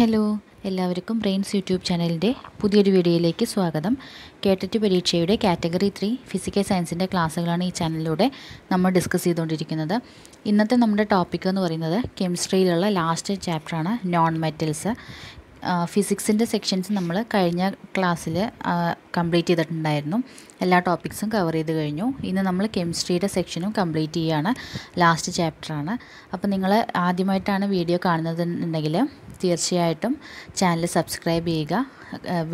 hello എല്ലാവർക്കും brains YouTube ചാനലിൻ്റെ പുതിയൊരു വീഡിയോയിലേക്ക് സ്വാഗതം കേട്ടറ്റ് പരീക്ഷയുടെ കാറ്റഗറി ത്രീ ഫിസിക്കൽ സയൻസിൻ്റെ ക്ലാസ്സുകളാണ് ഈ ചാനലിലൂടെ നമ്മൾ ഡിസ്കസ് ചെയ്തുകൊണ്ടിരിക്കുന്നത് ഇന്നത്തെ നമ്മുടെ ടോപ്പിക് എന്ന് പറയുന്നത് കെമിസ്ട്രിയിലുള്ള ലാസ്റ്റ് ചാപ്റ്ററാണ് നോൺ മെറ്റൽസ് ഫിസിക്സിൻ്റെ സെക്ഷൻസ് നമ്മൾ കഴിഞ്ഞ ക്ലാസ്സിൽ കംപ്ലീറ്റ് ചെയ്തിട്ടുണ്ടായിരുന്നു എല്ലാ ടോപ്പിക്സും കവർ ചെയ്ത് കഴിഞ്ഞു ഇന്ന് നമ്മൾ കെമിസ്ട്രിയുടെ സെക്ഷനും കംപ്ലീറ്റ് ചെയ്യുകയാണ് ലാസ്റ്റ് ചാപ്റ്ററാണ് അപ്പോൾ നിങ്ങൾ ആദ്യമായിട്ടാണ് വീഡിയോ കാണുന്നതെന്നുണ്ടെങ്കിൽ തീർച്ചയായിട്ടും ചാനൽ സബ്സ്ക്രൈബ് ചെയ്യുക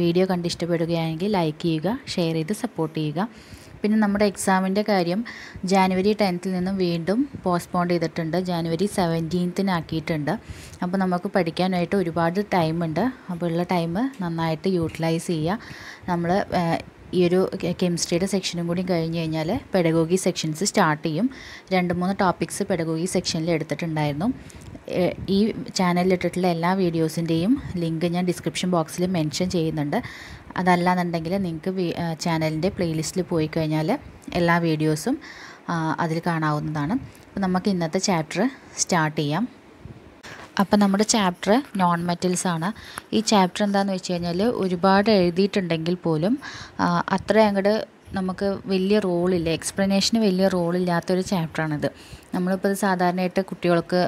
വീഡിയോ കണ്ടിഷ്ടപ്പെടുകയാണെങ്കിൽ ലൈക്ക് ചെയ്യുക ഷെയർ ചെയ്ത് സപ്പോർട്ട് ചെയ്യുക പിന്നെ നമ്മുടെ എക്സാമിൻ്റെ കാര്യം ജാനുവരി ടെൻത്തിൽ നിന്നും വീണ്ടും പോസ്റ്റ്പോൺ ചെയ്തിട്ടുണ്ട് ജാനുവരി സെവൻറ്റീൻത്തിനാക്കിയിട്ടുണ്ട് അപ്പോൾ നമുക്ക് പഠിക്കാനായിട്ട് ഒരുപാട് ടൈമുണ്ട് അപ്പോൾ ഉള്ള ടൈം നന്നായിട്ട് യൂട്ടിലൈസ് ചെയ്യുക നമ്മൾ ഈ ഒരു കെമിസ്ട്രിയുടെ സെക്ഷനും കൂടി കഴിഞ്ഞ് കഴിഞ്ഞാൽ പെഡഗോഗി സെക്ഷൻസ് സ്റ്റാർട്ട് ചെയ്യും രണ്ട് മൂന്ന് ടോപ്പിക്സ് പെഡഗോഗി സെക്ഷനിൽ എടുത്തിട്ടുണ്ടായിരുന്നു ഈ ചാനലിൽ ഇട്ടിട്ടുള്ള എല്ലാ വീഡിയോസിൻ്റെയും ലിങ്ക് ഞാൻ ഡിസ്ക്രിപ്ഷൻ ബോക്സിൽ മെൻഷൻ ചെയ്യുന്നുണ്ട് അതല്ല എന്നുണ്ടെങ്കിൽ നിങ്ങൾക്ക് ചാനലിൻ്റെ പ്ലേലിസ്റ്റിൽ പോയി കഴിഞ്ഞാൽ എല്ലാ വീഡിയോസും അതിൽ കാണാവുന്നതാണ് അപ്പോൾ നമുക്ക് ഇന്നത്തെ ചാപ്റ്റർ സ്റ്റാർട്ട് ചെയ്യാം അപ്പോൾ നമ്മുടെ ചാപ്റ്റർ നോൺ മെറ്റൽസ് ആണ് ഈ ചാപ്റ്റർ എന്താണെന്ന് വെച്ച് കഴിഞ്ഞാൽ ഒരുപാട് എഴുതിയിട്ടുണ്ടെങ്കിൽ പോലും അത്ര അങ്ങോട്ട് നമുക്ക് വലിയ റോളില്ല എക്സ്പ്ലനേഷന് വലിയ റോളില്ലാത്തൊരു ചാപ്റ്ററാണിത് നമ്മളിപ്പോൾ ഇത് സാധാരണയായിട്ട് കുട്ടികൾക്ക്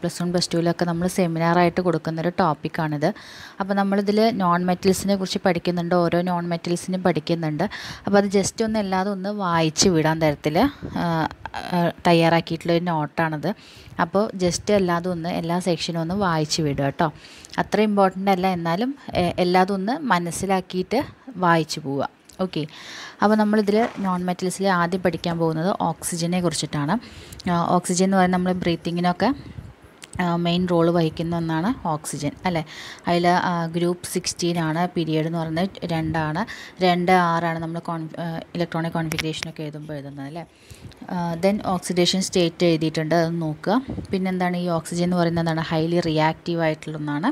പ്ലസ് വൺ പ്ലസ് ടുവിലൊക്കെ നമ്മൾ സെമിനാറായിട്ട് കൊടുക്കുന്നൊരു ടോപ്പിക്കാണിത് അപ്പോൾ നമ്മളിതിൽ നോൺ മെറ്റൽസിനെ കുറിച്ച് പഠിക്കുന്നുണ്ട് ഓരോ നോൺ മെറ്റൽസിനും പഠിക്കുന്നുണ്ട് അപ്പോൾ അത് ജസ്റ്റ് ഒന്ന് എല്ലാതും ഒന്ന് വായിച്ച് വിടാൻ തരത്തിൽ തയ്യാറാക്കിയിട്ടുള്ളൊരു നോട്ടാണത് അപ്പോൾ ജസ്റ്റ് എല്ലാതും ഒന്ന് എല്ലാ സെക്ഷനും ഒന്ന് വായിച്ച് വിടുക കേട്ടോ അത്ര ഇമ്പോർട്ടൻ്റ് അല്ല എന്നാലും എല്ലാതും ഒന്ന് മനസ്സിലാക്കിയിട്ട് വായിച്ചു പോവുക ഓക്കെ അപ്പോൾ നമ്മളിതിൽ നോൺ മെറ്റൽസിൽ ആദ്യം പഠിക്കാൻ പോകുന്നത് ഓക്സിജനെ കുറിച്ചിട്ടാണ് ഓക്സിജൻ എന്ന് പറയുന്നത് നമ്മൾ ബ്രീത്തിങ്ങിനൊക്കെ മെയിൻ റോൾ വഹിക്കുന്ന ഒന്നാണ് ഓക്സിജൻ അല്ലേ അതിൽ ഗ്രൂപ്പ് സിക്സ്റ്റീൻ ആണ് പീരിയഡ് എന്ന് പറയുന്നത് രണ്ടാണ് രണ്ട് ആറാണ് നമ്മൾ കോൺ ഇലക്ട്രോണിക് കോൺഫിഗറേഷനൊക്കെ എഴുതുമ്പോൾ എഴുതുന്നത് അല്ലേ ദെൻ ഓക്സിഡേഷൻ സ്റ്റേറ്റ് എഴുതിയിട്ടുണ്ട് അത് നോക്കുക പിന്നെന്താണ് ഈ ഓക്സിജൻ എന്ന് പറയുന്നത് എന്താണ് ഹൈലി റിയാക്റ്റീവ് ആയിട്ടുള്ള ഒന്നാണ്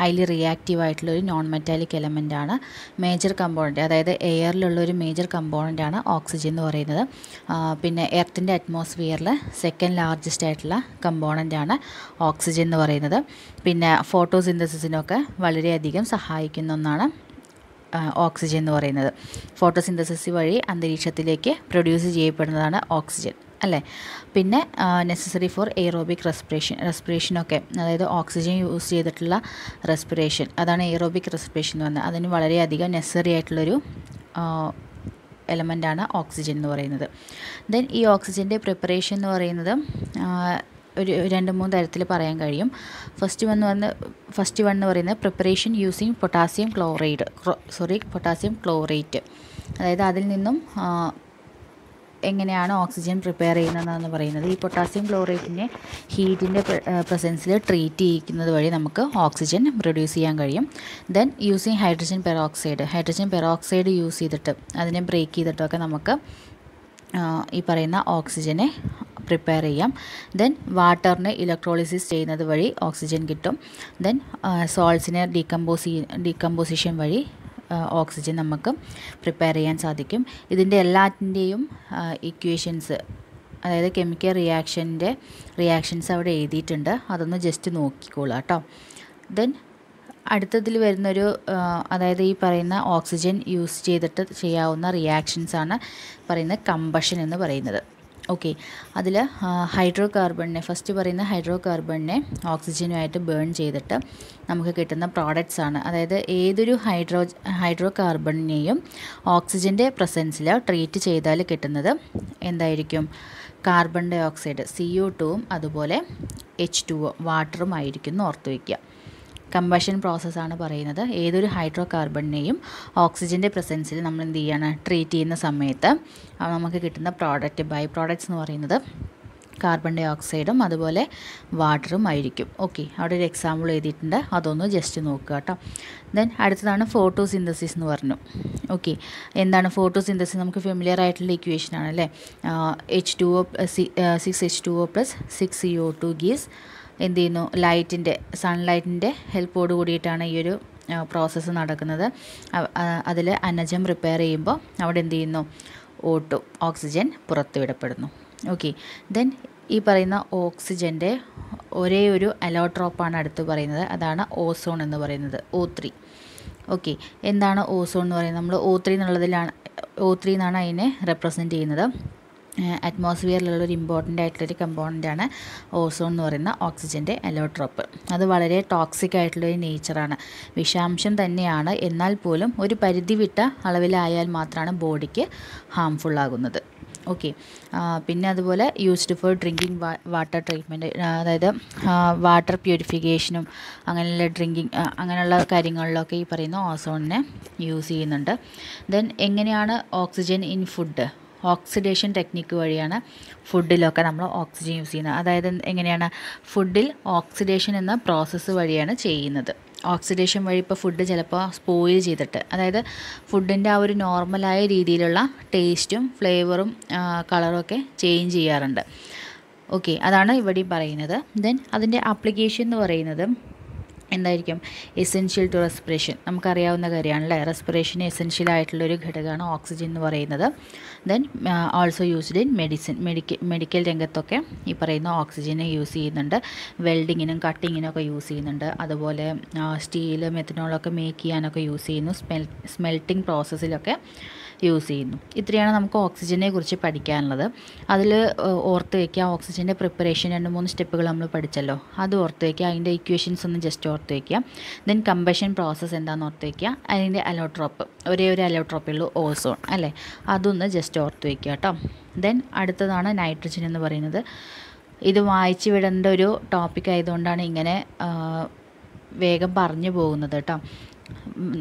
ഹൈലി റിയാക്റ്റീവ് ആയിട്ടുള്ള ഒരു നോൺ മെറ്റാലിക് എലമെൻ്റ് ആണ് മേജർ കമ്പോണൻറ്റ് അതായത് എയറിലുള്ള ഒരു മേജർ കമ്പോണൻ്റ് ആണ് ഓക്സിജൻ എന്ന് പറയുന്നത് പിന്നെ എർത്തിൻ്റെ അറ്റ്മോസ്ഫിയറിൽ സെക്കൻഡ് ലാർജസ്റ്റ് ആയിട്ടുള്ള കമ്പോണൻ്റ് ആണ് സാധനമാണ് ഓക്സിജൻ എന്ന് പറയുന്നത് പിന്നെ ഫോട്ടോസിന്തസിസിനൊക്കെ വളരെയധികം സഹായിക്കുന്ന ഒന്നാണ് ഓക്സിജൻ എന്ന് പറയുന്നത് ഫോട്ടോസിന്തസിസ് വഴി അന്തരീക്ഷത്തിലേക്ക് പ്രൊഡ്യൂസ് ചെയ്യപ്പെടുന്നതാണ് ഓക്സിജൻ അല്ലേ പിന്നെ നെസസറി ഫോർ എയറോബിക് റെസ്പിറേഷൻ റെസ്പിറേഷനൊക്കെ അതായത് ഓക്സിജൻ യൂസ് ചെയ്തിട്ടുള്ള റെസ്പിറേഷൻ അതാണ് എയറോബിക് റെസ്പിറേഷൻ എന്ന് പറഞ്ഞാൽ അതിന് വളരെയധികം നെസസറി ആയിട്ടുള്ളൊരു എലമെൻ്റാണ് ഓക്സിജൻ എന്ന് പറയുന്നത് ദെൻ ഈ ഓക്സിജൻ്റെ പ്രിപ്പറേഷൻ എന്ന് പറയുന്നത് ഒരു രണ്ട് മൂന്ന് തരത്തിൽ പറയാൻ കഴിയും ഫസ്റ്റ് വൺ വന്ന് ഫസ്റ്റ് വൺ എന്ന് പറയുന്നത് preparation using potassium chloride sorry potassium chlorate അതായത് അതിൽ നിന്നും എങ്ങനെയാണ് ഓക്സിജൻ പ്രിപ്പയർ ചെയ്യുന്നതെന്നാണ് പറയുന്നത് ഈ പൊട്ടാസ്യം ക്ലോറേറ്റിനെ ഹീറ്റിൻ്റെ പ്രസൻസിൽ ട്രീറ്റ് ചെയ്യിക്കുന്നത് വഴി നമുക്ക് ഓക്സിജൻ പ്രൊഡ്യൂസ് ചെയ്യാൻ കഴിയും then using hydrogen peroxide hydrogen peroxide use ചെയ്തിട്ട് അതിനെ ബ്രേക്ക് ചെയ്തിട്ടൊക്കെ നമുക്ക് ഈ പറയുന്ന ഓക്സിജനെ പ്രിപ്പയർ ചെയ്യാം ദെൻ വാട്ടറിനെ ഇലക്ട്രോളിസിസ് ചെയ്യുന്നത് വഴി ഓക്സിജൻ കിട്ടും ദെൻ സോൾസിനെ ഡീകമ്പോസി ഡീകമ്പോസിഷൻ വഴി ഓക്സിജൻ നമുക്ക് പ്രിപ്പയർ ചെയ്യാൻ സാധിക്കും ഇതിൻ്റെ എല്ലാറ്റിൻ്റെയും ഇക്വേഷൻസ് അതായത് കെമിക്കൽ റിയാക്ഷൻ്റെ റിയാക്ഷൻസ് അവിടെ എഴുതിയിട്ടുണ്ട് അതൊന്ന് ജസ്റ്റ് നോക്കിക്കോളാം കേട്ടോ ദെൻ അടുത്തതിൽ വരുന്നൊരു അതായത് ഈ പറയുന്ന ഓക്സിജൻ യൂസ് ചെയ്തിട്ട് ചെയ്യാവുന്ന റിയാക്ഷൻസാണ് പറയുന്ന കമ്പഷൻ എന്ന് പറയുന്നത് ഓക്കെ അതിൽ ഹൈഡ്രോ കാർബണിനെ ഫസ്റ്റ് പറയുന്ന ഹൈഡ്രോ കാർബണിനെ ഓക്സിജനുമായിട്ട് ബേൺ ചെയ്തിട്ട് നമുക്ക് കിട്ടുന്ന പ്രോഡക്റ്റ്സ് ആണ് അതായത് ഏതൊരു ഹൈഡ്രോ ഹൈഡ്രോ കാർബണിനെയും ഓക്സിജൻ്റെ പ്രസൻസിൽ ട്രീറ്റ് ചെയ്താൽ കിട്ടുന്നത് എന്തായിരിക്കും കാർബൺ ഡയോക്സൈഡ് സി ഒ ടുവും അതുപോലെ എച്ച് വാട്ടറും ആയിരിക്കും എന്ന് ഓർത്ത് വയ്ക്കുക കമ്പഷൻ പ്രോസസ്സാണ് പറയുന്നത് ഏതൊരു ഹൈഡ്രോ കാർബണിനെയും ഓക്സിജൻ്റെ പ്രസൻസിൽ നമ്മൾ എന്ത് ചെയ്യുകയാണ് ട്രീറ്റ് ചെയ്യുന്ന സമയത്ത് നമുക്ക് കിട്ടുന്ന പ്രോഡക്റ്റ് ബൈ പ്രോഡക്റ്റ്സ് എന്ന് പറയുന്നത് കാർബൺ ഡൈ ഓക്സൈഡും അതുപോലെ വാട്ടറും ആയിരിക്കും ഓക്കെ അവിടെ ഒരു എക്സാമ്പിൾ എഴുതിയിട്ടുണ്ട് അതൊന്ന് ജസ്റ്റ് നോക്കുക കേട്ടോ ദെൻ അടുത്തതാണ് ഫോട്ടോസിന്തസിസ് എന്ന് പറഞ്ഞു ഓക്കെ എന്താണ് ഫോട്ടോസിന്തസിസ് നമുക്ക് ഫെമിലിയർ ആയിട്ടുള്ള ഇക്വേഷനാണ് അല്ലേ H two O six H two O plus six C O two ഗീസ് എന്ത് ചെയ്യുന്നു ലൈറ്റിൻ്റെ സൺലൈറ്റിൻ്റെ ഹെൽപ്പോട് കൂടിയിട്ടാണ് ഈ ഒരു പ്രോസസ്സ് നടക്കുന്നത് അതിൽ അന്നജം പ്രിപ്പയർ ചെയ്യുമ്പോൾ അവിടെ എന്ത് ചെയ്യുന്നു ഓട്ടോ ഓക്സിജൻ പുറത്തുവിടപ്പെടുന്നു ഓക്കെ ദെൻ ഈ പറയുന്ന ഓക്സിജൻ്റെ ഒരേ ഒരു അലോട്രോപ്പാണ് അടുത്ത് പറയുന്നത് അതാണ് ഓസോൺ എന്ന് പറയുന്നത് ഓ ത്രീ ഓക്കെ എന്താണ് ഓസോൺ എന്ന് പറയുന്നത് നമ്മൾ ഓ ത്രീ എന്നുള്ളതിലാണ് ഓ ത്രീ എന്നാണ് അതിനെ റെപ്രസെൻറ്റ് ചെയ്യുന്നത് അറ്റ്മോസ്ഫിയറിലുള്ള ഒരു ഇമ്പോർട്ടൻ്റ് ആയിട്ടുള്ളൊരു കമ്പോണൻ്റാണ് ഓസോൺ എന്ന് പറയുന്ന ഓക്സിജൻ്റെ അലോട്രോപ്പ് അത് വളരെ ടോക്സിക് ആയിട്ടുള്ള ഒരു നേച്ചറാണ് വിഷാംശം തന്നെയാണ് എന്നാൽ പോലും ഒരു പരിധി വിട്ട അളവിലായാൽ മാത്രമാണ് ബോഡിക്ക് ഹാംഫുൾ ആകുന്നത് ഓക്കെ പിന്നെ അതുപോലെ used for drinking water treatment അതായത് വാട്ടർ പ്യൂരിഫിക്കേഷനും അങ്ങനെയുള്ള ഡ്രിങ്കിങ് അങ്ങനെയുള്ള കാര്യങ്ങളിലൊക്കെ ഈ പറയുന്ന ഓസോണിനെ യൂസ് ചെയ്യുന്നുണ്ട് ദെൻ എങ്ങനെയാണ് oxygen in food oxidation technique വഴിയാണ് ഫുഡിലൊക്കെ നമ്മൾ ഓക്സിജൻ യൂസ് ചെയ്യുന്നത് അതായത് എങ്ങനെയാണ് ഫുഡിൽ ഓക്സിഡേഷൻ എന്ന പ്രോസസ്സ് വഴിയാണ് ചെയ്യുന്നത് ഓക്സിഡേഷൻ വഴി ഇപ്പോൾ ഫുഡ് ചിലപ്പോൾ സ്പോയിൽ ചെയ്തിട്ട് അതായത് ഫുഡിൻ്റെ ആ ഒരു നോർമലായ രീതിയിലുള്ള ടേസ്റ്റും ഫ്ലേവറും കളറും ഒക്കെ ചേഞ്ച് ചെയ്യാറുണ്ട് ഓക്കെ അതാണ് ഇവിടെയും പറയുന്നത് ദെൻ അതിൻ്റെ ആപ്ലിക്കേഷൻ എന്ന് പറയുന്നത് എന്തായിരിക്കും എസെൻഷ്യൽ ടു റെസ്പിറേഷൻ നമുക്കറിയാവുന്ന കാര്യമാണല്ലേ റെസ്പിറേഷൻ എസെൻഷ്യൽ ആയിട്ടുള്ളൊരു ഘടകമാണ് ഓക്സിജൻ എന്ന് പറയുന്നത് then also used in medicine മെഡിക്ക മെഡിക്കൽ രംഗത്തൊക്കെ ഈ പറയുന്ന ഓക്സിജനെ യൂസ് ചെയ്യുന്നുണ്ട് വെൽഡിങ്ങിനും കട്ടിങ്ങിനൊക്കെ യൂസ് ചെയ്യുന്നുണ്ട് അതുപോലെ സ്റ്റീൽ മെത്തനോളൊക്കെ മേക്ക് ചെയ്യാനൊക്കെ യൂസ് ചെയ്യുന്നു സ്മെൽ സ്മെൽട്ടിങ് പ്രോസസ്സിലൊക്കെ യൂസ് ചെയ്യുന്നു ഇത്രയാണ് നമുക്ക് ഓക്സിജനെ കുറിച്ച് പഠിക്കാനുള്ളത് അതിൽ ഓർത്ത് വയ്ക്കുക ഓക്സിജൻ്റെ പ്രിപ്പറേഷൻ രണ്ട് മൂന്ന് സ്റ്റെപ്പുകൾ നമ്മൾ പഠിച്ചല്ലോ അത് ഓർത്ത് വയ്ക്കുക അതിൻ്റെ ഇക്വേഷൻസ് ഒന്ന് ജസ്റ്റ് ഓർത്ത് വയ്ക്കുക ദെൻ കമ്പഷൻ പ്രോസസ്സ് എന്താണെന്ന് ഓർത്ത് വയ്ക്കുക അതിൻ്റെ അലോട്രോപ്പ് ഒരേ ഒരു അലോട്രോപ്പേ ഉള്ളൂ ഓസോൺ അല്ലേ അതൊന്ന് ജസ്റ്റ് ഓർത്ത് വയ്ക്കുക കേട്ടോ ദെൻ അടുത്തതാണ് നൈട്രജൻ എന്ന് പറയുന്നത് ഇത് വായിച്ചു വിടേണ്ട ഒരു ടോപ്പിക് ആയതുകൊണ്ടാണ് ഇങ്ങനെ വേഗം പറഞ്ഞു പോകുന്നത് കേട്ടോ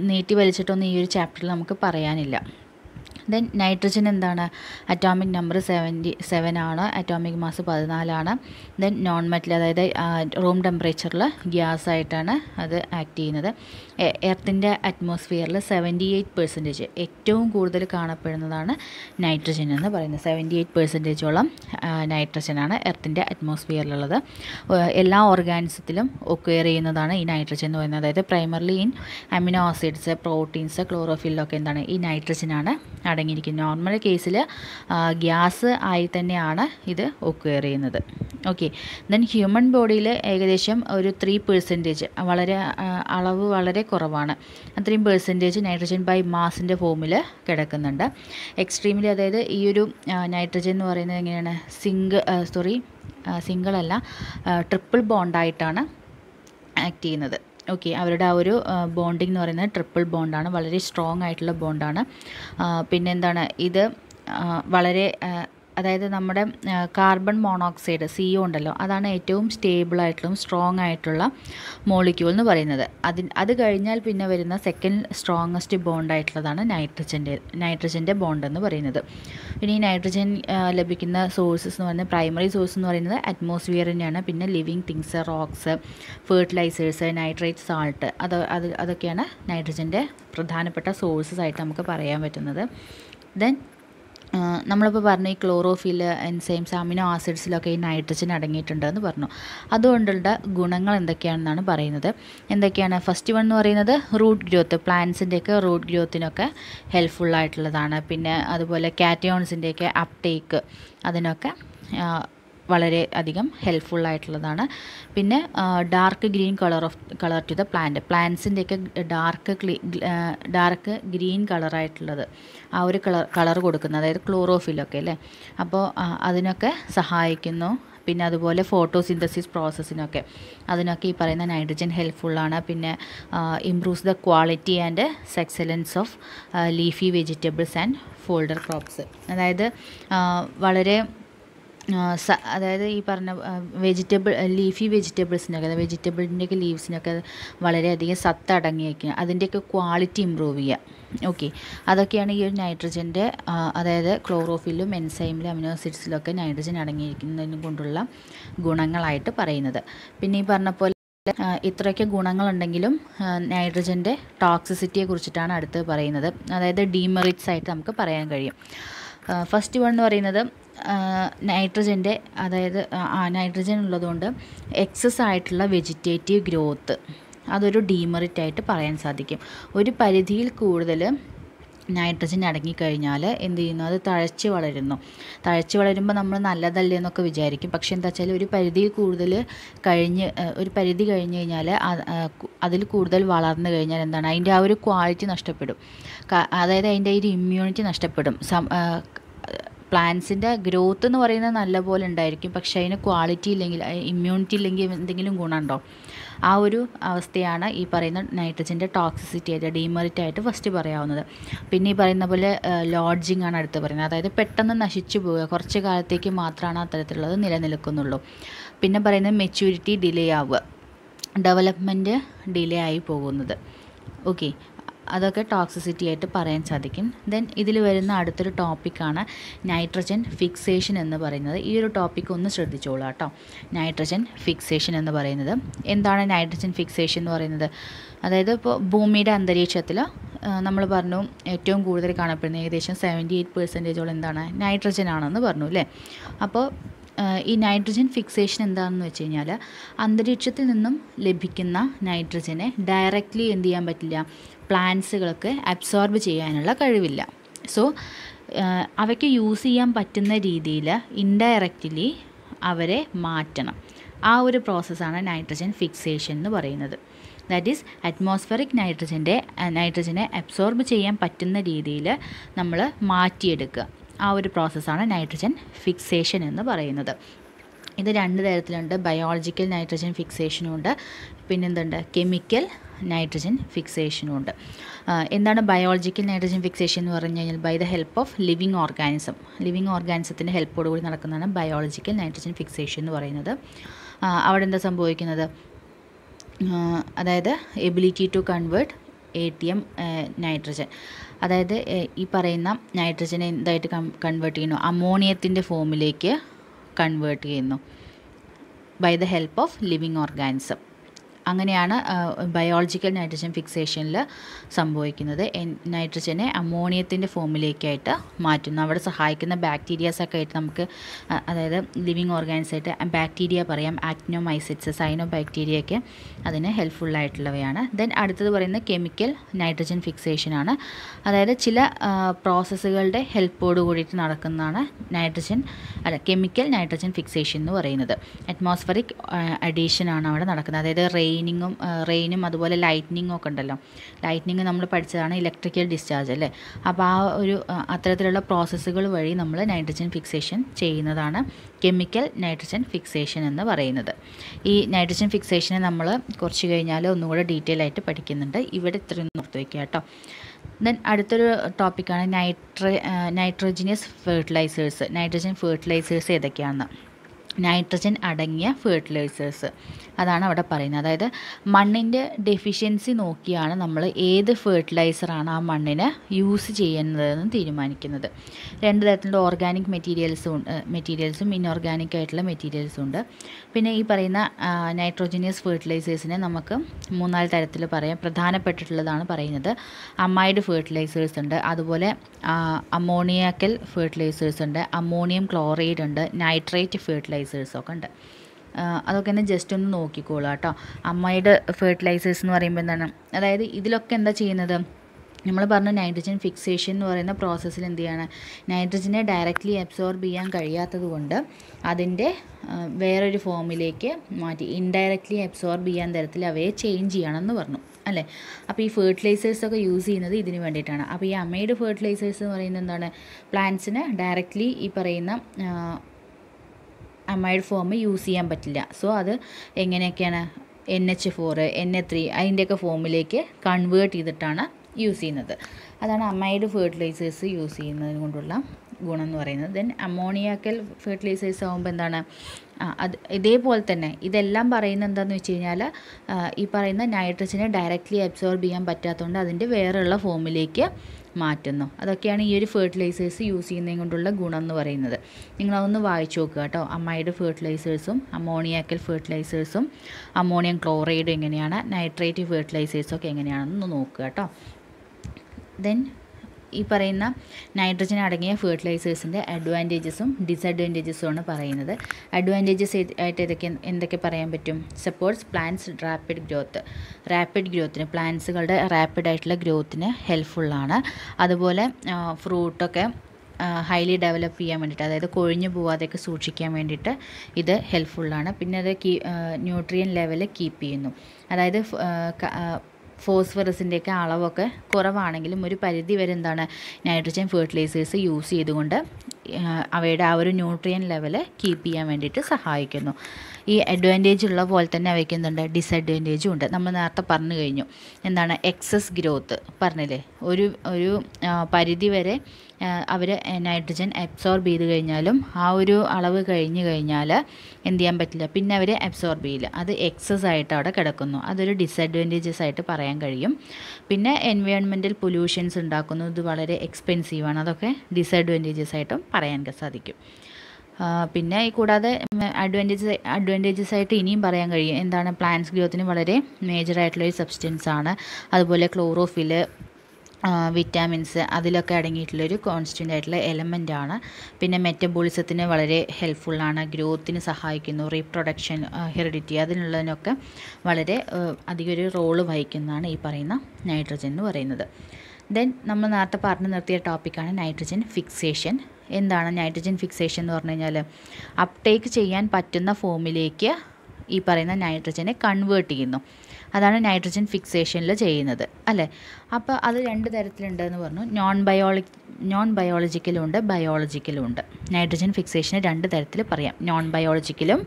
നീട്ടി വലിച്ചിട്ടൊന്നും ഈ ഒരു ചാപ്റ്ററിൽ നമുക്ക് പറയാനില്ല ദെൻ നൈട്രജൻ എന്താണ് അറ്റോമിക് നമ്പർ സെവൻറ്റി സെവൻ ആണ് അറ്റോമിക് മാസ് പതിനാലാണ് ദെൻ നോൺ മെറ്റൽ അതായത് റൂം ടെമ്പറേച്ചറിൽ ഗ്യാസ് ആയിട്ടാണ് അത് ആക്ട് ചെയ്യുന്നത് എർത്തിൻ്റെ അറ്റ്മോസ്ഫിയറിൽ സെവൻറ്റി എയ്റ്റ് പെർസെൻറ്റേജ് ഏറ്റവും കൂടുതൽ കാണപ്പെടുന്നതാണ് നൈട്രജൻ എന്ന് പറയുന്നത് സെവൻറ്റി എയ്റ്റ് പെർസെൻറ്റേജോളം നൈട്രജനാണ് എർത്തിൻ്റെ അറ്റ്മോസ്ഫിയറിലുള്ളത് എല്ലാ ഓർഗാനിസത്തിലും ഒക്വയർ ചെയ്യുന്നതാണ് ഈ നൈട്രജൻ എന്ന് പറയുന്നത് അതായത് primarily in amino acids proteins ക്ലോറോഫില്ലൊക്കെ എന്താണ് ഈ നൈട്രജനാണ് ആണ് അടങ്ങിയിരിക്കും നോർമൽ കേസിൽ ഗ്യാസ് ആയി തന്നെയാണ് ഇത് ഒക്വയർ ചെയ്യുന്നത് ഓക്കെ ദെൻ ഹ്യൂമൻ ബോഡിയിൽ ഏകദേശം ഒരു ത്രീ പെർസെൻറ്റേജ് വളരെ അളവ് വളരെ കുറവാണ് അത്രയും പെർസെൻറ്റേജ് നൈട്രജൻ ബൈ മാസിൻ്റെ ഫോമിൽ കിടക്കുന്നുണ്ട് എക്സ്ട്രീമിലി അതായത് ഈ ഒരു നൈട്രജൻ എന്ന് പറയുന്നത് എങ്ങനെയാണ് സിംഗ് സോറി സിംഗിളല്ല ട്രിപ്പിൾ ബോണ്ടായിട്ടാണ് ആക്ട് ചെയ്യുന്നത് ഓക്കെ അവരുടെ ആ ഒരു ബോണ്ടിങ് എന്ന് പറയുന്നത് ട്രിപ്പിൾ ബോണ്ടാണ് വളരെ സ്ട്രോങ് ആയിട്ടുള്ള ബോണ്ടാണ് പിന്നെന്താണ് ഇത് വളരെ അതായത് നമ്മുടെ കാർബൺ മോണോക്സൈഡ് സി ഒ ഉണ്ടല്ലോ അതാണ് ഏറ്റവും സ്റ്റേബിൾ ആയിട്ടുള്ളും സ്ട്രോങ് ആയിട്ടുള്ള മോളിക്യൂൾ എന്ന് പറയുന്നത് അതിന് അത് കഴിഞ്ഞാൽ പിന്നെ വരുന്ന സെക്കൻഡ് സ്ട്രോങ്ങസ്റ്റ് ബോണ്ട് ആയിട്ടുള്ളതാണ് നൈട്രജൻ്റെ നൈട്രജൻ്റെ ബോണ്ട് എന്ന് പറയുന്നത് പിന്നെ ഈ നൈട്രജൻ ലഭിക്കുന്ന സോഴ്സസ് എന്ന് പറയുന്നത് പ്രൈമറി സോഴ്സ് എന്ന് പറയുന്നത് അറ്റ്മോസ്ഫിയർ തന്നെയാണ് പിന്നെ living things rocks fertilisers nitrate salt അത് അത് അതൊക്കെയാണ് നൈട്രജൻ്റെ പ്രധാനപ്പെട്ട സോഴ്സസ് ആയിട്ട് നമുക്ക് പറയാൻ പറ്റുന്നത് ദെൻ നമ്മളിപ്പോൾ പറഞ്ഞു ഈ ക്ലോറോഫിൽ എൻസൈംസ് അമിനോ ആസിഡ്സിലൊക്കെ ഈ നൈട്രജൻ അടങ്ങിയിട്ടുണ്ടെന്ന് പറഞ്ഞു അതുകൊണ്ടുള്ള ഗുണങ്ങൾ എന്തൊക്കെയാണെന്നാണ് പറയുന്നത് എന്തൊക്കെയാണ് ഫസ്റ്റ് വൺ എന്ന് പറയുന്നത് റൂട്ട് ഗ്രോത്ത് പ്ലാന്റ്സിൻ്റെയൊക്കെ റൂട്ട് ഗ്രോത്തിനൊക്കെ ഹെൽപ്ഫുൾ ആയിട്ടുള്ളതാണ് പിന്നെ അതുപോലെ കാറ്റയോൺസിൻ്റെയൊക്കെ അപ്ടേക്ക് അതിനൊക്കെ വളരെ അധികം ഹെൽപ്ഫുൾ ആയിട്ടുള്ളതാണ് പിന്നെ dark green colour of colour to the plant പ്ലാന്റ്സിൻ്റെയൊക്കെ ഡാർക്ക് ക്ലീ ഡാർക്ക് ഗ്രീൻ കളറായിട്ടുള്ളത് ആ ഒരു കളർ കളർ കൊടുക്കുന്നത് അതായത് ക്ലോറോഫിലൊക്കെ അല്ലേ അപ്പോൾ അതിനൊക്കെ സഹായിക്കുന്നു പിന്നെ അതുപോലെ ഫോട്ടോസിന്തസിസ് പ്രോസസ്സിനൊക്കെ അതിനൊക്കെ ഈ പറയുന്ന നൈട്രജൻ ഹെൽപ്ഫുള്ളാണ് പിന്നെ improves the quality and succulence of leafy vegetables and fodder crops അതായത് വളരെ സ അതായത് ഈ പറഞ്ഞ വെജിറ്റബിൾ ലീഫി വെജിറ്റബിൾസിനൊക്കെ വെജിറ്റബിളിൻ്റെയൊക്കെ ലീവ്സിനൊക്കെ വളരെയധികം സത്ത് അടങ്ങിയേക്കുക അതിൻ്റെയൊക്കെ ക്വാളിറ്റി ഇമ്പ്രൂവ് ചെയ്യുക ഓക്കെ അതൊക്കെയാണ് ഈ ഒരു നൈട്രജൻ്റെ അതായത് ക്ലോറോഫിലും എൻസൈമിലും അമിനോസിഡ്സിലൊക്കെ നൈട്രജൻ അടങ്ങിയിരിക്കുന്നതിന് കൊണ്ടുള്ള ഗുണങ്ങളായിട്ട് പറയുന്നത് പിന്നെ ഈ പറഞ്ഞ പോലെ ഇത്രയൊക്കെ ഗുണങ്ങളുണ്ടെങ്കിലും നൈട്രജൻ്റെ ടോക്സിസിറ്റിയെ കുറിച്ചിട്ടാണ് അടുത്ത് പറയുന്നത് അതായത് ഡീമെറിറ്റ്സ് ആയിട്ട് നമുക്ക് പറയാൻ കഴിയും ഫസ്റ്റ് വൺ എന്ന് പറയുന്നത് നൈട്രജൻ്റെ അതായത് ആ നൈട്രജൻ ഉള്ളതുകൊണ്ട് എക്സസ് ആയിട്ടുള്ള വെജിറ്റേറ്റീവ് ഗ്രോത്ത് അതൊരു ഡീമെറിറ്റ് ആയിട്ട് പറയാൻ സാധിക്കും ഒരു പരിധിയിൽ കൂടുതൽ നൈട്രജൻ അടങ്ങിക്കഴിഞ്ഞാൽ എന്ത് ചെയ്യുന്നു അത് തഴച്ച് വളരുന്നു തഴച്ച് വളരുമ്പോൾ നമ്മൾ നല്ലതല്ലേ എന്നൊക്കെ വിചാരിക്കും പക്ഷേ എന്താ വെച്ചാൽ ഒരു പരിധിയിൽ കൂടുതൽ കഴിഞ്ഞ് ഒരു പരിധി കഴിഞ്ഞ് കഴിഞ്ഞാൽ അതിൽ കൂടുതൽ വളർന്നു കഴിഞ്ഞാൽ എന്താണ് അതിൻ്റെ ആ ഒരു ക്വാളിറ്റി നഷ്ടപ്പെടും അതായത് അതിൻ്റെ ഒരു ഇമ്മ്യൂണിറ്റി നഷ്ടപ്പെടും പ്ലാന്റ്സിൻ്റെ ഗ്രോത്ത് എന്ന് പറയുന്നത് നല്ലപോലെ ഉണ്ടായിരിക്കും പക്ഷേ അതിന് ക്വാളിറ്റി ഇല്ലെങ്കിൽ ഇമ്മ്യൂണിറ്റി ഇല്ലെങ്കിൽ എന്തെങ്കിലും ഗുണമുണ്ടോ ആ ഒരു അവസ്ഥയാണ് ഈ പറയുന്ന നൈട്രജൻ്റെ ടോക്സിസിറ്റി ആയിട്ട് ഡീമെറിറ്റ് ആയിട്ട് ഫസ്റ്റ് പറയാവുന്നത് പിന്നെ ഈ പറയുന്ന പോലെ ലോഡ്ജിങ് ആണ് അടുത്ത് പറയുന്നത് അതായത് പെട്ടെന്ന് നശിച്ചു പോവുക കുറച്ച് കാലത്തേക്ക് മാത്രമാണ് അത്തരത്തിലുള്ളത് നിലനിൽക്കുന്നുള്ളൂ പിന്നെ പറയുന്നത് മെച്യൂരിറ്റി ഡിലേ ആവുക ഡെവലപ്മെൻറ്റ് ഡിലേ ആയി പോകുന്നത് ഓക്കെ അതൊക്കെ ടോക്സിസിറ്റി ആയിട്ട് പറയാൻ സാധിക്കും ദെൻ ഇതിൽ വരുന്ന അടുത്തൊരു ടോപ്പിക്കാണ് നൈട്രജൻ ഫിക്സേഷൻ എന്ന് പറയുന്നത് ഈ ഒരു ടോപ്പിക് ഒന്ന് ശ്രദ്ധിച്ചോളൂ കേട്ടോ നൈട്രജൻ ഫിക്സേഷൻ എന്ന് പറയുന്നത് എന്താണ് നൈട്രജൻ ഫിക്സേഷൻ എന്ന് പറയുന്നത് അതായത് ഇപ്പോൾ ഭൂമിയുടെ അന്തരീക്ഷത്തിൽ നമ്മൾ പറഞ്ഞു ഏറ്റവും കൂടുതൽ കാണപ്പെടുന്നത് ഏകദേശം സെവൻറ്റി എയ്റ്റ് പെർസെൻറ്റേജോളം എന്താണ് നൈട്രജൻ ആണെന്ന് പറഞ്ഞു അല്ലേ അപ്പോൾ ഈ നൈട്രജൻ ഫിക്സേഷൻ എന്താണെന്ന് വെച്ച് കഴിഞ്ഞാൽ അന്തരീക്ഷത്തിൽ നിന്നും ലഭിക്കുന്ന നൈട്രജനെ ഡയറക്റ്റ്ലി എന്ത് ചെയ്യാൻ പറ്റില്ല പ്ലാന്റ്സുകളൊക്കെ അബ്സോർബ് ചെയ്യാനുള്ള കഴിവില്ല സോ അവയ്ക്ക് യൂസ് ചെയ്യാൻ പറ്റുന്ന രീതിയിൽ ഇൻഡയറക്റ്റ്ലി അവരെ മാറ്റണം ആ ഒരു പ്രോസസ്സാണ് നൈട്രജൻ ഫിക്സേഷൻ എന്ന് പറയുന്നത് ദാറ്റ് ഈസ് അറ്റ്മോസ്ഫറിക് നൈട്രജൻ്റെ നൈട്രജനെ അബ്സോർബ് ചെയ്യാൻ പറ്റുന്ന രീതിയിൽ നമ്മൾ മാറ്റിയെടുക്കുക ആ ഒരു പ്രോസസ്സാണ് നൈട്രജൻ ഫിക്സേഷൻ എന്ന് പറയുന്നത് ഇത് രണ്ട് തരത്തിലുണ്ട് ബയോളജിക്കൽ നൈട്രജൻ ഫിക്സേഷനും ഉണ്ട് പിന്നെന്തുണ്ട് കെമിക്കൽ നൈട്രജൻ ഫിക്സേഷനും ഉണ്ട് എന്താണ് ബയോളജിക്കൽ നൈട്രജൻ ഫിക്സേഷൻ എന്ന് പറഞ്ഞു കഴിഞ്ഞാൽ by the help of living organism living ഓർഗാനിസത്തിൻ്റെ കൂടി നടക്കുന്നതാണ് ബയോളജിക്കൽ നൈട്രജൻ ഫിക്സേഷൻ എന്ന് പറയുന്നത് അവിടെ എന്താ സംഭവിക്കുന്നത് അതായത് ability to convert A T M nitrogen അതായത് ഈ പറയുന്ന നൈട്രജനെ എന്തായിട്ട് കൺവേർട്ട് ചെയ്യുന്നു അമോണിയത്തിൻ്റെ ഫോമിലേക്ക് കൺവേർട്ട് ചെയ്യുന്നു by the help of living organism അങ്ങനെയാണ് ബയോളജിക്കൽ നൈട്രജൻ ഫിക്സേഷനിൽ സംഭവിക്കുന്നത് നൈട്രജനെ അമോണിയത്തിൻ്റെ ഫോമിലേക്കായിട്ട് മാറ്റുന്നു അവിടെ സഹായിക്കുന്ന ബാക്ടീരിയാസൊക്കെ ആയിട്ട് നമുക്ക് അതായത് ലിവിങ് ഓർഗാനിസായിട്ട് ബാക്ടീരിയ പറയാം ആക്നോമൈസിറ്റ്സ് സൈനോ ബാക്ടീരിയൊക്കെ അതിന് ഹെൽപ്ഫുള്ളായിട്ടുള്ളവയാണ് ദെൻ അടുത്തത് പറയുന്ന കെമിക്കൽ നൈട്രജൻ ഫിക്സേഷനാണ് അതായത് ചില പ്രോസസ്സുകളുടെ ഹെൽപ്പോട് കൂടിയിട്ട് നടക്കുന്നതാണ് നൈട്രജൻ അല്ല കെമിക്കൽ നൈട്രജൻ ഫിക്സേഷൻ എന്ന് പറയുന്നത് അറ്റ്മോസ്ഫറിക് അഡീഷനാണ് അവിടെ നടക്കുന്നത് അതായത് റെയിൻ റെയിനിങ്ങും റെയിനും അതുപോലെ ലൈറ്റ്നിങ്ങും ഒക്കെ ഉണ്ടല്ലോ ലൈറ്റ്നിങ് നമ്മൾ പഠിച്ചതാണ് ഇലക്ട്രിക്കൽ ഡിസ്ചാർജ് അല്ലേ അപ്പോൾ ആ ഒരു അത്തരത്തിലുള്ള പ്രോസസ്സുകൾ വഴി നമ്മൾ നൈട്രജൻ ഫിക്സേഷൻ ചെയ്യുന്നതാണ് കെമിക്കൽ നൈട്രജൻ ഫിക്സേഷൻ എന്ന് പറയുന്നത് ഈ നൈട്രജൻ ഫിക്സേഷനെ നമ്മൾ കുറച്ച് കഴിഞ്ഞാൽ ഒന്നുകൂടെ ഡീറ്റെയിൽ ആയിട്ട് പഠിക്കുന്നുണ്ട് ഇവിടെ ഇത്രയും നിർത്തി വയ്ക്കുക കേട്ടോ ദെൻ അടുത്തൊരു ടോപ്പിക്കാണ് നൈട്ര നൈട്രോജിനിയസ് ഫെർട്ടിലൈസേഴ്സ് നൈട്രജൻ ഫെർട്ടിലൈസേഴ്സ് ഏതൊക്കെയാണെന്ന് നൈട്രജൻ അടങ്ങിയ ഫെർട്ടിലൈസേഴ്സ് അതാണ് അവിടെ പറയുന്നത് അതായത് മണ്ണിൻ്റെ ഡെഫിഷ്യൻസി നോക്കിയാണ് നമ്മൾ ഏത് ഫെർട്ടിലൈസറാണ് ആ മണ്ണിന് യൂസ് ചെയ്യുന്നതെന്ന് തീരുമാനിക്കുന്നത് രണ്ട് തരത്തിലുള്ള ഓർഗാനിക് മെറ്റീരിയൽസും മെറ്റീരിയൽസും ഇൻഓർഗാനിക് ആയിട്ടുള്ള മെറ്റീരിയൽസും ഉണ്ട് പിന്നെ ഈ പറയുന്ന നൈട്രോജനിയസ് ഫെർട്ടിലൈസേഴ്സിനെ നമുക്ക് മൂന്നാല് തരത്തിൽ പറയാം പ്രധാനപ്പെട്ടിട്ടുള്ളതാണ് പറയുന്നത് അമ്മായിഡ് ഫെർട്ടിലൈസേഴ്സ് ഉണ്ട് അതുപോലെ അമോണിയാക്കൽ ഫെർട്ടിലൈസേഴ്സ് ഉണ്ട് അമോണിയം ക്ലോറൈഡ് ഉണ്ട് നൈട്രേറ്റ് ഫെർട്ടിലൈസേഴ്സ് ഫെർട്ടിലൈസേഴ്സൊക്കെ ഉണ്ട് അതൊക്കെ ഒന്ന് ജസ്റ്റ് ഒന്ന് നോക്കിക്കോളാം കേട്ടോ അമ്മയുടെ ഫെർട്ടിലൈസേഴ്സ് എന്ന് പറയുമ്പോൾ എന്താണ് അതായത് ഇതിലൊക്കെ എന്താ ചെയ്യുന്നത് നമ്മൾ പറഞ്ഞ നൈട്രജൻ ഫിക്സേഷൻ എന്ന് പറയുന്ന പ്രോസസ്സിൽ എന്ത് ചെയ്യാണ് നൈട്രജനെ ഡയറക്റ്റ്ലി അബ്സോർബ് ചെയ്യാൻ കഴിയാത്തത് കൊണ്ട് അതിൻ്റെ വേറൊരു ഫോമിലേക്ക് മാറ്റി ഇൻഡയറക്റ്റ്ലി അബ്സോർബ് ചെയ്യാൻ തരത്തിൽ അവയെ ചേഞ്ച് ചെയ്യണമെന്ന് പറഞ്ഞു അല്ലേ അപ്പോൾ ഈ ഫെർട്ടിലൈസേഴ്സൊക്കെ യൂസ് ചെയ്യുന്നത് ഇതിന് വേണ്ടിയിട്ടാണ് അപ്പോൾ ഈ അമ്മയുടെ ഫെർട്ടിലൈസേഴ്സ് എന്ന് പറയുന്നത് എന്താണ് പ്ലാന്റ്സിന് ഡയറക്റ്റ്ലി ഈ പറയുന്ന അമൈഡ് ഫോം യൂസ് ചെയ്യാൻ പറ്റില്ല സോ അത് എങ്ങനെയൊക്കെയാണ് N H four N A three അതിൻ്റെയൊക്കെ ഫോമിലേക്ക് കൺവേർട്ട് ചെയ്തിട്ടാണ് യൂസ് ചെയ്യുന്നത് അതാണ് അമൈഡ് ഫെർട്ടിലൈസേഴ്സ് യൂസ് ചെയ്യുന്നതിന് കൊണ്ടുള്ള ഗുണം എന്ന് പറയുന്നത് ദെൻ അമോണിയാക്കൽ ഫെർട്ടിലൈസേഴ്സ് ആകുമ്പോൾ എന്താണ് അത് ഇതേപോലെ തന്നെ ഇതെല്ലാം പറയുന്ന എന്താണെന്ന് വെച്ച് കഴിഞ്ഞാൽ ഈ പറയുന്ന നൈട്രജനെ ഡയറക്റ്റ്ലി അബ്സോർബ് ചെയ്യാൻ പറ്റാത്തതുകൊണ്ട് അതിൻ്റെ വേറെയുള്ള ഫോമിലേക്ക് മാറ്റുന്നു അതൊക്കെയാണ് ഈ ഒരു ഫെർട്ടിലൈസേഴ്സ് യൂസ് ചെയ്യുന്നതും കൊണ്ടുള്ള ഗുണം എന്ന് പറയുന്നത് നിങ്ങളതൊന്ന് വായിച്ചു നോക്കുക കേട്ടോ അമ്മയുടെ ഫെർട്ടിലൈസേഴ്സും അമോണിയാക്കൽ ഫെർട്ടിലൈസേഴ്സും അമോണിയം ക്ലോറൈഡ് എങ്ങനെയാണ് നൈട്രേറ്റ് ഒക്കെ എങ്ങനെയാണെന്ന് നോക്കുക കേട്ടോ ദെൻ ഈ പറയുന്ന നൈട്രജൻ അടങ്ങിയ ഫെർട്ടിലൈസേഴ്സിൻ്റെ അഡ്വാൻറ്റേജസും ഡിസഡ്വാൻറ്റേജസും ആണ് പറയുന്നത് അഡ്വാൻറ്റേജസ് ആയിട്ട് ഇതൊക്കെ എന്തൊക്കെ പറയാൻ പറ്റും supports plants rapid growth rapid ഗ്രോത്തിന് പ്ലാന്റ്സുകളുടെ റാപ്പിഡ് ആയിട്ടുള്ള ഗ്രോത്തിന് ഹെൽപ്ഫുള്ളാണ് അതുപോലെ ഫ്രൂട്ടൊക്കെ ഹൈലി ഡെവലപ്പ് ചെയ്യാൻ വേണ്ടിയിട്ട് അതായത് കൊഴിഞ്ഞു പോവാതെയൊക്കെ സൂക്ഷിക്കാൻ വേണ്ടിയിട്ട് ഇത് ഹെൽപ്ഫുള്ളാണ് പിന്നെ അത് കീ ന്യൂട്രിയൻ ലെവൽ കീപ്പ് ചെയ്യുന്നു അതായത് ഒക്കെ അളവൊക്കെ കുറവാണെങ്കിലും ഒരു പരിധി വരെ എന്താണ് നൈട്രജൻ ഫെർട്ടിലൈസേഴ്സ് യൂസ് ചെയ്തുകൊണ്ട് അവയുടെ ആ ഒരു ന്യൂട്രിയൻ ലെവല് കീപ്പ് ചെയ്യാൻ വേണ്ടിയിട്ട് സഹായിക്കുന്നു ഈ അഡ്വാൻറ്റേജ് ഉള്ള പോലെ തന്നെ അവയ്ക്ക് എന്തുണ്ട് ഡിസഡ്വാൻറ്റേജും ഉണ്ട് നമ്മൾ നേരത്തെ പറഞ്ഞു കഴിഞ്ഞു എന്താണ് എക്സസ് ഗ്രോത്ത് പറഞ്ഞില്ലേ ഒരു ഒരു പരിധി വരെ അവർ നൈട്രജൻ അബ്സോർബ് ചെയ്ത് കഴിഞ്ഞാലും ആ ഒരു അളവ് കഴിഞ്ഞ് കഴിഞ്ഞാൽ എന്ത് ചെയ്യാൻ പറ്റില്ല പിന്നെ അവർ അബ്സോർബ് ചെയ്യില്ല അത് എക്സസ് ആയിട്ട് അവിടെ കിടക്കുന്നു അതൊരു ഡിസഡ്വാൻറ്റേജസ് ആയിട്ട് പറയാൻ കഴിയും പിന്നെ എൻവയോൺമെൻറ്റൽ പൊല്യൂഷൻസ് ഉണ്ടാക്കുന്നു ഇത് വളരെ എക്സ്പെൻസീവാണ് അതൊക്കെ ഡിസഡ്വാൻറ്റേജസ് ആയിട്ടും പറയാൻ സാധിക്കും പിന്നെ കൂടാതെ അഡ്വാൻറ്റേജ് അഡ്വാൻറ്റേജസ് ആയിട്ട് ഇനിയും പറയാൻ കഴിയും എന്താണ് പ്ലാന്റ്സ് ഗ്രോത്തിന് വളരെ മേജറായിട്ടുള്ള ഒരു സബ്സ്റ്റൻസ് ആണ് അതുപോലെ ക്ലോറോഫില് വിറ്റാമിൻസ് അതിലൊക്കെ അടങ്ങിയിട്ടുള്ളൊരു കോൺസ്റ്റൻ്റ് ആയിട്ടുള്ള എലമെൻ്റ് ആണ് പിന്നെ മെറ്റബോളിസത്തിന് വളരെ ഹെൽപ്ഫുള്ളാണ് ഗ്രോത്തിന് സഹായിക്കുന്നു റീപ്രൊഡക്ഷൻ ഹെറിഡിറ്റി അതിനുള്ളതിനൊക്കെ വളരെ അധികം ഒരു റോള് വഹിക്കുന്നതാണ് ഈ പറയുന്ന നൈട്രജൻ എന്ന് പറയുന്നത് ദെൻ നമ്മൾ നേരത്തെ പറഞ്ഞു നിർത്തിയ ടോപ്പിക്കാണ് നൈട്രജൻ ഫിക്സേഷൻ എന്താണ് നൈട്രജൻ ഫിക്സേഷൻ എന്ന് പറഞ്ഞു കഴിഞ്ഞാൽ അപ്ടേക്ക് ചെയ്യാൻ പറ്റുന്ന ഫോമിലേക്ക് ഈ പറയുന്ന നൈട്രജനെ കൺവേർട്ട് ചെയ്യുന്നു അതാണ് നൈട്രജൻ ഫിക്സേഷനിൽ ചെയ്യുന്നത് അല്ലേ അപ്പോൾ അത് രണ്ട് തരത്തിലുണ്ടെന്ന് പറഞ്ഞു നോൺ ബയോളി നോൺ ബയോളജിക്കലും ഉണ്ട് ബയോളജിക്കലും ഉണ്ട് നൈട്രജൻ ഫിക്സേഷനെ രണ്ട് തരത്തിൽ പറയാം നോൺ ബയോളജിക്കലും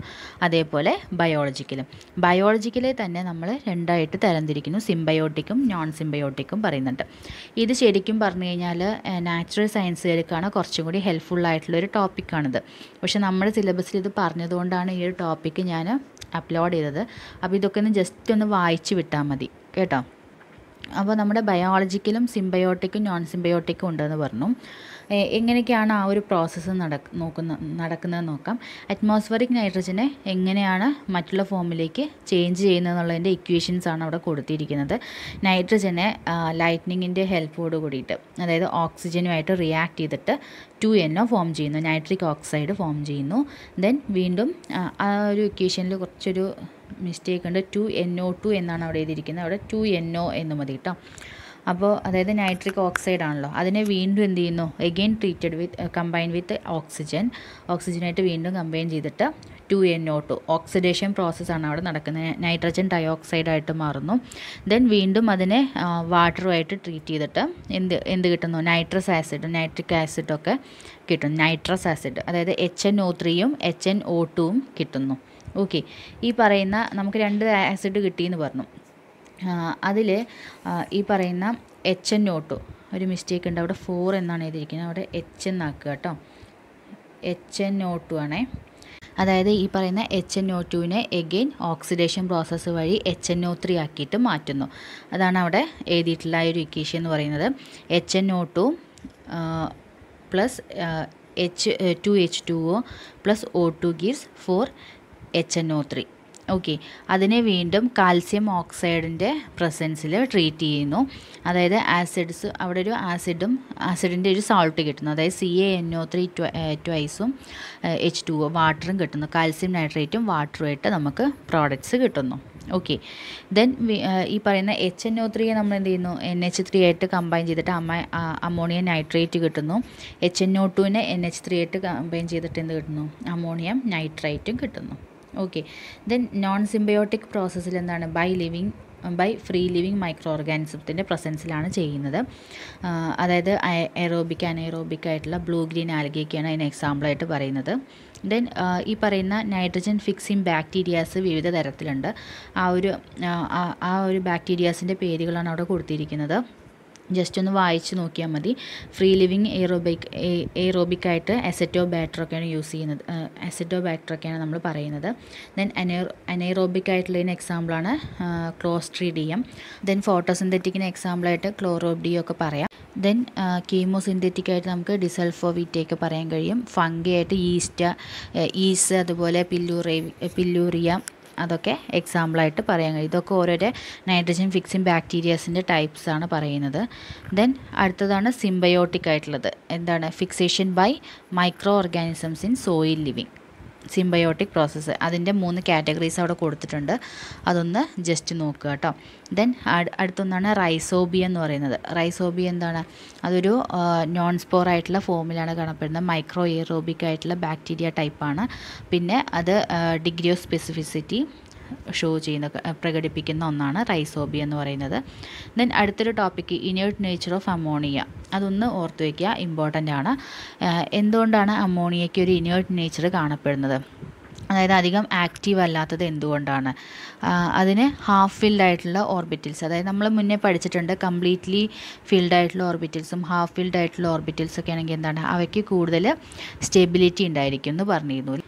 അതേപോലെ ബയോളജിക്കലും ബയോളജിക്കലെ തന്നെ നമ്മൾ രണ്ടായിട്ട് തരംതിരിക്കുന്നു സിംബയോട്ടിക്കും നോൺ സിംബയോട്ടിക്കും പറയുന്നുണ്ട് ഇത് ശരിക്കും പറഞ്ഞു കഴിഞ്ഞാൽ നാച്ചുറൽ സയൻസുകൾക്കാണ് കുറച്ചും കൂടി ഹെൽപ്ഫുള്ളായിട്ടുള്ളൊരു ടോപ്പിക്കാണിത് പക്ഷേ നമ്മുടെ സിലബസിൽ ഇത് പറഞ്ഞതുകൊണ്ടാണ് ഈ ഒരു ടോപ്പിക്ക് ഞാൻ അപ്ലോഡ് ചെയ്തത് അപ്പോൾ ഇതൊക്കെ ഒന്ന് ജസ്റ്റ് ഒന്ന് വായിച്ച് വിട്ടാൽ മതി കേട്ടോ അപ്പോൾ നമ്മുടെ ബയോളജിക്കലും സിംബയോട്ടിക്കും നോൺ സിംബയോട്ടിക്കും ഉണ്ടെന്ന് പറഞ്ഞു എങ്ങനെയൊക്കെയാണ് ആ ഒരു പ്രോസസ്സ് നടക്ക് നോക്കുന്ന നടക്കുന്നത് നോക്കാം അറ്റ്മോസ്ഫറിക് നൈട്രജനെ എങ്ങനെയാണ് മറ്റുള്ള ഫോമിലേക്ക് ചേഞ്ച് ചെയ്യുന്നതെന്നുള്ളതിൻ്റെ ഇക്വേഷൻസ് ആണ് അവിടെ കൊടുത്തിരിക്കുന്നത് നൈട്രജനെ ലൈറ്റ്നിങ്ങിൻ്റെ ഹെൽപ്പോട് കൂടിയിട്ട് അതായത് ഓക്സിജനുമായിട്ട് റിയാക്ട് ചെയ്തിട്ട് ടു എൻ ഒ ഫോം ചെയ്യുന്നു നൈട്രിക് ഓക്സൈഡ് ഫോം ചെയ്യുന്നു ദെൻ വീണ്ടും ആ ഒരു ഇക്വേഷനിൽ കുറച്ചൊരു മിസ്റ്റേക്ക് ഉണ്ട് ടു എൻ ഒ ടു എന്നാണ് അവിടെ എഴുതിയിരിക്കുന്നത് അവിടെ ടു എൻ ഒ എന്ന് മതി കേട്ടോ അപ്പോൾ അതായത് നൈട്രിക് ഓക്സൈഡ് ആണല്ലോ അതിനെ വീണ്ടും എന്ത് ചെയ്യുന്നു again treated with combine with oxygen ഓക്സിജനായിട്ട് വീണ്ടും കമ്പൈൻ ചെയ്തിട്ട് two N O two oxidation പ്രോസസ്സാണ് അവിടെ നടക്കുന്നത് നൈട്രജൻ ഡയോക്സൈഡായിട്ട് മാറുന്നു ദെൻ വീണ്ടും അതിനെ വാട്ടറുമായിട്ട് ട്രീറ്റ് ചെയ്തിട്ട് എന്ത് എന്ത് കിട്ടുന്നു നൈട്രസ് ആസിഡ് നൈട്രിക് ആസിഡൊക്കെ കിട്ടും നൈട്രസ് ആസിഡ് അതായത് എച്ച് എൻ ഒ ത്രീയും എച്ച് എൻ ഒ ടുവും കിട്ടുന്നു ഓക്കെ ഈ പറയുന്ന നമുക്ക് രണ്ട് ആസിഡ് കിട്ടിയെന്ന് പറഞ്ഞു അതിൽ ഈ പറയുന്ന എച്ച് എൻ നോട്ട് ഒരു മിസ്റ്റേക്ക് ഉണ്ട് അവിടെ ഫോർ എന്നാണ് എഴുതിയിരിക്കുന്നത് അവിടെ എച്ച് എന്നാക്കുക കേട്ടോ എച്ച് എൻ നോട്ടു ആണേ അതായത് ഈ പറയുന്ന എച്ച് എൻ ഒ ടുവിനെ എഗെയിൻ ഓക്സിഡേഷൻ പ്രോസസ്സ് വഴി എച്ച് എൻ ഒ ത്രീ ആക്കിയിട്ട് മാറ്റുന്നു അതാണ് അവിടെ എഴുതിയിട്ടുള്ള ഒരു ഇക്വേഷൻ എന്ന് പറയുന്നത് H N O two plus H two H two O plus O two gives four H N O three okay അതിനെ വീണ്ടും കാൽസ്യം ഓക്സൈഡിൻ്റെ പ്രസൻസിൽ ട്രീറ്റ് ചെയ്യുന്നു അതായത് ആസിഡ്സ് അവിടെ ഒരു ആസിഡും ആസിഡിൻ്റെ ഒരു സാൾട്ട് കിട്ടുന്നു അതായത് C A N O three ട്വൈസും എച്ച് ടു വാട്ടറും കിട്ടുന്നു കാൽസ്യം നൈട്രേറ്റും വാട്ടറുമായിട്ട് നമുക്ക് പ്രോഡക്റ്റ്സ് കിട്ടുന്നു ഓക്കെ ദെൻ ഈ പറയുന്ന എച്ച് എൻ ഒ ത്രീയെ നമ്മൾ എന്ത് ചെയ്യുന്നു എൻ എച്ച് ത്രീ ആയിട്ട് കമ്പൈൻ ചെയ്തിട്ട് അമ്മ അമോണിയ നൈട്രേറ്റ് കിട്ടുന്നു എച്ച് എൻ ഒ ടുവിനെ എൻ എച്ച് ത്രീ ആയിട്ട് കമ്പൈൻ ചെയ്തിട്ട് എന്ത് കിട്ടുന്നു അമോണിയം നൈട്രേറ്റും കിട്ടുന്നു ഓക്കെ ദെൻ നോൺ സിംബയോട്ടിക് പ്രോസസ്സിൽ എന്താണ് by living by free living micro ഓർഗാനിസത്തിൻ്റെ പ്രസൻസിലാണ് ചെയ്യുന്നത് uh, അതായത് എറോബിക് അനൈറോബിക് ആയിട്ടുള്ള ബ്ലൂ ഗ്രീൻ ആൽഗയൊക്കെയാണ് അതിന് എക്സാമ്പിളായിട്ട് പറയുന്നത് ദെൻ uh, ഈ പറയുന്ന നൈട്രജൻ ഫിക്സിംഗ് ബാക്ടീരിയാസ് വിവിധ തരത്തിലുണ്ട് ആ ഒരു ആ ഒരു ബാക്ടീരിയാസിൻ്റെ പേരുകളാണ് അവിടെ കൊടുത്തിരിക്കുന്നത് ജസ്റ്റ് ഒന്ന് വായിച്ച് നോക്കിയാൽ മതി ഫ്രീ ലിവിങ് എയറോബിക് എയറോബിക് ആയിട്ട് അസെറ്റോ ബാറ്ററൊക്കെയാണ് യൂസ് ചെയ്യുന്നത് അസെറ്റോ ബാറ്ററൊക്കെയാണ് നമ്മൾ പറയുന്നത് ദെൻ അനേറോ അനൈറോബിക് ആയിട്ടുള്ളതിന് എക്സാമ്പിളാണ് ക്ലോസ്ട്രീഡിയം ദെൻ ഫോട്ടോസിന്തറ്റിക്കിന് എക്സാമ്പിളായിട്ട് ക്ലോറോബിഡിയോ ഒക്കെ പറയാം ദെൻ കീമോസിന്തറ്റിക് ആയിട്ട് നമുക്ക് ഡിസൾഫോവിറ്റയൊക്കെ പറയാൻ കഴിയും ഫംഗി ആയിട്ട് ഈസ്റ്റ ഈസ് അതുപോലെ പില്ലൂറേ പില്ലൂറിയ അതൊക്കെ എക്സാമ്പിളായിട്ട് പറയാൻ കഴിയും ഇതൊക്കെ ഓരോരോ നൈട്രജൻ ഫിക്സിങ് ബാക്ടീരിയാസിൻ്റെ ടൈപ്സ് ആണ് പറയുന്നത് ദെൻ അടുത്തതാണ് സിംബയോട്ടിക് ആയിട്ടുള്ളത് എന്താണ് fixation by micro organisms in soil living symbiotic process അതിൻ്റെ മൂന്ന് കാറ്റഗറീസ് അവിടെ കൊടുത്തിട്ടുണ്ട് അതൊന്ന് ജസ്റ്റ് നോക്കുക കേട്ടോ ദെൻ അടുത്തൊന്നാണ് റൈസോബി എന്ന് പറയുന്നത് റൈസോബി എന്താണ് അതൊരു നോൺ സ്പോർ ആയിട്ടുള്ള ഫോമിലാണ് കാണപ്പെടുന്നത് മൈക്രോ എയറോബിക് ആയിട്ടുള്ള ബാക്ടീരിയ ടൈപ്പാണ് പിന്നെ അത് ഡിഗ്രി ഓഫ് സ്പെസിഫിസിറ്റി ഷോ ചെയ്യുന്ന പ്രകടിപ്പിക്കുന്ന ഒന്നാണ് റൈസോബി എന്ന് പറയുന്നത് ദെൻ അടുത്തൊരു topic inert nature of ammonia അതൊന്ന് ഓർത്ത് വയ്ക്കുക ഇമ്പോർട്ടൻ്റ് ആണ് എന്തുകൊണ്ടാണ് അമോണിയയ്ക്ക് ഒരു ഇനേർട്ട് നേച്ചർ കാണപ്പെടുന്നത് അതായത് അധികം ആക്റ്റീവ് അല്ലാത്തത് എന്തുകൊണ്ടാണ് അതിന് ഹാഫ് ഫിൽഡ് ആയിട്ടുള്ള ഓർബിറ്റിൽസ് അതായത് നമ്മൾ മുന്നേ പഠിച്ചിട്ടുണ്ട് കംപ്ലീറ്റ്ലി ഫിൽഡ് ആയിട്ടുള്ള ഓർബിറ്റിൽസും ഹാഫ് ഫിൽഡ് ആയിട്ടുള്ള ഓർബിറ്റിൽസൊക്കെ ആണെങ്കിൽ എന്താണ് അവയ്ക്ക് കൂടുതൽ സ്റ്റെബിലിറ്റി ഉണ്ടായിരിക്കും എന്ന് പറഞ്ഞിരുന്നു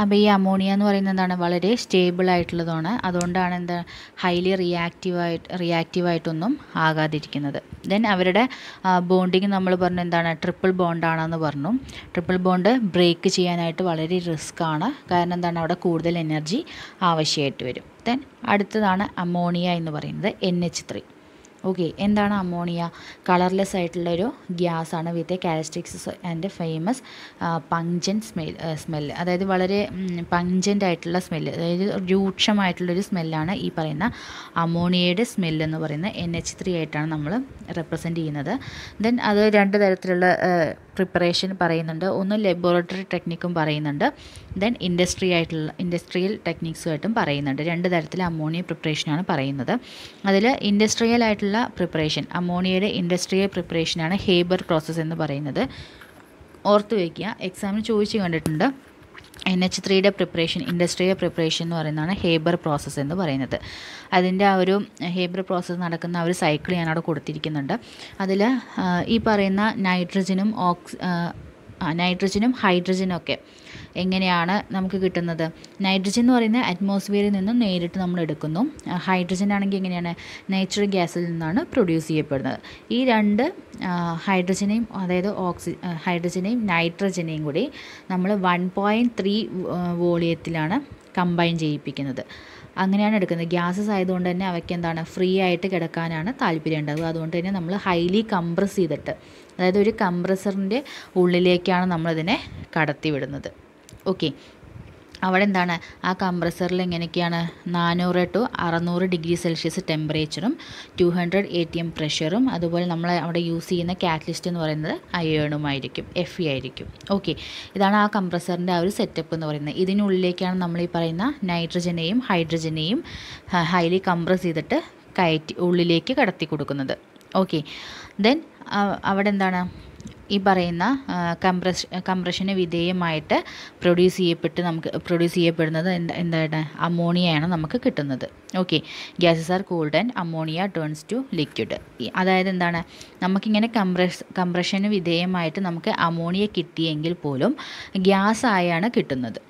അപ്പോൾ ഈ അമോണിയ എന്ന് പറയുന്നത് എന്താണ് വളരെ സ്റ്റേബിൾ ആയിട്ടുള്ളതാണ് അതുകൊണ്ടാണ് എന്താ ഹൈലി റിയാക്റ്റീവായിട്ട് റിയാക്റ്റീവായിട്ടൊന്നും ആകാതിരിക്കുന്നത് ദെൻ അവരുടെ ബോണ്ടിങ് നമ്മൾ പറഞ്ഞു എന്താണ് ട്രിപ്പിൾ ബോണ്ടാണെന്ന് പറഞ്ഞു ട്രിപ്പിൾ ബോണ്ട് ബ്രേക്ക് ചെയ്യാനായിട്ട് വളരെ റിസ്ക് ആണ് കാരണം എന്താണ് അവിടെ കൂടുതൽ എനർജി ആവശ്യമായിട്ട് വരും ദെൻ അടുത്തതാണ് അമോണിയ എന്ന് പറയുന്നത് എൻ എച്ച് ത്രീ ഓക്കെ എന്താണ് അമോണിയ കളർലെസ് ആയിട്ടുള്ളൊരു ഗ്യാസാണ് with a characteristics and famous pungent smell smell അതായത് വളരെ പങ്ക്ജൻ്റ് ആയിട്ടുള്ള സ്മെല്ല് അതായത് രൂക്ഷമായിട്ടുള്ളൊരു സ്മെല്ലാണ് ഈ പറയുന്ന അമോണിയയുടെ സ്മെല്ലെന്ന് എന്ന് എൻ എച്ച് ത്രീ ആയിട്ടാണ് നമ്മൾ റെപ്രസെൻറ്റ് ചെയ്യുന്നത് ദെൻ അത് രണ്ട് തരത്തിലുള്ള പ്രിപ്പറേഷൻ പറയുന്നുണ്ട് ഒന്ന് ലബോറട്ടറി ടെക്നിക്കും പറയുന്നുണ്ട് ദെൻ ഇൻഡസ്ട്രി ആയിട്ടുള്ള ഇൻഡസ്ട്രിയൽ ടെക്നിക്സുമായിട്ടും പറയുന്നുണ്ട് രണ്ട് തരത്തിൽ അമോണിയ പ്രിപ്പറേഷനാണ് പറയുന്നത് അതിൽ ഇൻഡസ്ട്രിയൽ ആയിട്ടുള്ള പ്രിപ്പറേഷൻ അമോണിയയുടെ ഇൻഡസ്ട്രിയൽ പ്രിപ്പറേഷനാണ് ഹേബർ പ്രോസസ്സ് എന്ന് പറയുന്നത് ഓർത്ത് വയ്ക്കുക എക്സാമിന് ചോദിച്ചു കണ്ടിട്ടുണ്ട് എൻ എച്ച് ത്രീയുടെ പ്രിപ്പറേഷൻ ഇൻഡസ്ട്രിയുടെ പ്രിപ്പറേഷൻ എന്ന് പറയുന്നതാണ് ഹേബർ പ്രോസസ്സ് എന്ന് പറയുന്നത് അതിൻ്റെ ആ ഒരു ഹേബർ പ്രോസസ്സ് നടക്കുന്ന ആ ഒരു സൈക്കിൾ ഞാൻ അവിടെ കൊടുത്തിരിക്കുന്നുണ്ട് അതിൽ ഈ പറയുന്ന നൈട്രജനും ഓക്സി നൈട്രജനും ഹൈഡ്രജനും ഒക്കെ എങ്ങനെയാണ് നമുക്ക് കിട്ടുന്നത് നൈട്രജൻ എന്ന് പറയുന്നത് അറ്റ്മോസ്ഫിയറിൽ നിന്നും നേരിട്ട് നമ്മൾ എടുക്കുന്നു ഹൈഡ്രജൻ ആണെങ്കിൽ എങ്ങനെയാണ് നേച്ചുറൽ ഗ്യാസിൽ നിന്നാണ് പ്രൊഡ്യൂസ് ചെയ്യപ്പെടുന്നത് ഈ രണ്ട് ഹൈഡ്രജനെയും അതായത് ഓക്സി ഹൈഡ്രജനെയും നൈട്രജനെയും കൂടി നമ്മൾ വൺ പോയിൻറ്റ് ത്രീ വോളിയത്തിലാണ് കമ്പൈൻ ചെയ്യിപ്പിക്കുന്നത് അങ്ങനെയാണ് എടുക്കുന്നത് ഗ്യാസസ് ആയതുകൊണ്ട് തന്നെ അവയ്ക്ക് എന്താണ് ഫ്രീ ആയിട്ട് കിടക്കാനാണ് താല്പര്യം ഉണ്ടാകുക അതുകൊണ്ട് തന്നെ നമ്മൾ ഹൈലി കംപ്രസ് ചെയ്തിട്ട് അതായത് ഒരു കംപ്രസറിൻ്റെ ഉള്ളിലേക്കാണ് നമ്മളിതിനെ കടത്തിവിടുന്നത് ഓക്കെ അവിടെ എന്താണ് ആ കംപ്രസറിൽ എങ്ങനെയൊക്കെയാണ് നാനൂറ് ടു അറുന്നൂറ് ഡിഗ്രി സെൽഷ്യസ് ടെമ്പറേച്ചറും two hundred A T M പ്രഷറും അതുപോലെ നമ്മൾ അവിടെ യൂസ് ചെയ്യുന്ന കാറ്റലിസ്റ്റ് എന്ന് പറയുന്നത് അയേണുമായിരിക്കും എഫ് ഇ ആയിരിക്കും ഓക്കെ ഇതാണ് ആ കംപ്രസറിൻ്റെ ആ ഒരു സെറ്റപ്പ് എന്ന് പറയുന്നത് ഇതിനുള്ളിലേക്കാണ് നമ്മൾ ഈ പറയുന്ന നൈട്രജനെയും ഹൈഡ്രജനെയും ഹൈലി കംപ്രസ് ചെയ്തിട്ട് കയറ്റി ഉള്ളിലേക്ക് കടത്തി കൊടുക്കുന്നത് ഓക്കെ ദെൻ അവിടെ എന്താണ് ഈ പറയുന്ന കംപ്രഷ കംപ്രഷന് വിധേയമായിട്ട് പ്രൊഡ്യൂസ് ചെയ്യപ്പെട്ട് നമുക്ക് പ്രൊഡ്യൂസ് ചെയ്യപ്പെടുന്നത് എന്താ എന്താണ് അമോണിയയാണ് നമുക്ക് കിട്ടുന്നത് okay gases are cooled and ammonia turns to liquid അതായത് എന്താണ് നമുക്കിങ്ങനെ കംപ്രഷ് കംപ്രഷന് വിധേയമായിട്ട് നമുക്ക് അമോണിയ കിട്ടിയെങ്കിൽ പോലും ഗ്യാസ് ആയാണ് കിട്ടുന്നത്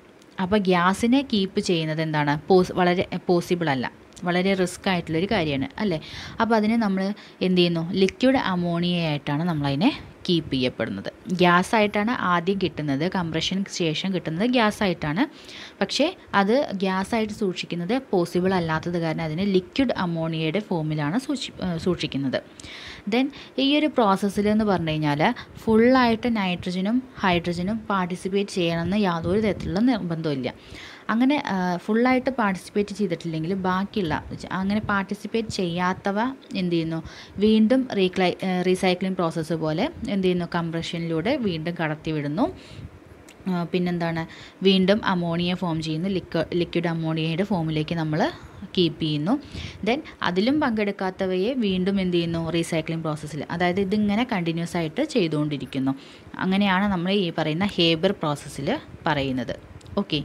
അപ്പോൾ ഗ്യാസിനെ കീപ്പ് ചെയ്യുന്നത് എന്താണ് പോസ് വളരെ പോസിബിൾ അല്ല വളരെ റിസ്ക് ആയിട്ടുള്ളൊരു കാര്യമാണ് അല്ലേ അപ്പോൾ അതിനെ നമ്മൾ എന്ത് ചെയ്യുന്നു ലിക്വിഡ് അമോണിയ ആയിട്ടാണ് നമ്മളതിനെ കീപ്പ് ചെയ്യപ്പെടുന്നത് ഗ്യാസ് ആയിട്ടാണ് ആദ്യം കിട്ടുന്നത് കംപ്രഷൻ ശേഷം കിട്ടുന്നത് ഗ്യാസ് ആയിട്ടാണ് പക്ഷേ അത് ഗ്യാസ് ആയിട്ട് സൂക്ഷിക്കുന്നത് പോസിബിൾ അല്ലാത്തത് കാരണം അതിനെ ലിക്വിഡ് അമോണിയയുടെ ഫോമിലാണ് സൂക്ഷിക്കുന്നത് ദെൻ ഈ ഒരു പ്രോസസ്സിൽ എന്ന് പറഞ്ഞു കഴിഞ്ഞാൽ ഫുള്ളായിട്ട് നൈട്രജനും ഹൈഡ്രജനും പാർട്ടിസിപ്പേറ്റ് ചെയ്യണമെന്ന് യാതൊരു തരത്തിലുള്ള നിർബന്ധമില്ല അങ്ങനെ ഫുള്ളായിട്ട് പാർട്ടിസിപ്പേറ്റ് ചെയ്തിട്ടില്ലെങ്കിൽ ബാക്കിയുള്ള അങ്ങനെ പാർട്ടിസിപ്പേറ്റ് ചെയ്യാത്തവ എന്ത് ചെയ്യുന്നു വീണ്ടും റീക്ലൈ റീസൈക്ലിംഗ് പ്രോസസ്സ് പോലെ എന്ത് ചെയ്യുന്നു കംപ്രഷനിലൂടെ വീണ്ടും കടത്തിവിടുന്നു പിന്നെന്താണ് വീണ്ടും അമോണിയ ഫോം ചെയ്യുന്നു ലിക്വ ലിക്വിഡ് അമോണിയയുടെ ഫോമിലേക്ക് നമ്മൾ കീപ്പ് ചെയ്യുന്നു ദെൻ അതിലും പങ്കെടുക്കാത്തവയെ വീണ്ടും എന്ത് ചെയ്യുന്നു റീസൈക്ലിംഗ് പ്രോസസ്സിൽ അതായത് ഇതിങ്ങനെ കണ്ടിന്യൂസ് ആയിട്ട് ചെയ്തുകൊണ്ടിരിക്കുന്നു അങ്ങനെയാണ് നമ്മൾ ഈ പറയുന്ന ഹേബർ പ്രോസസ്സിൽ പറയുന്നത് ഓക്കെ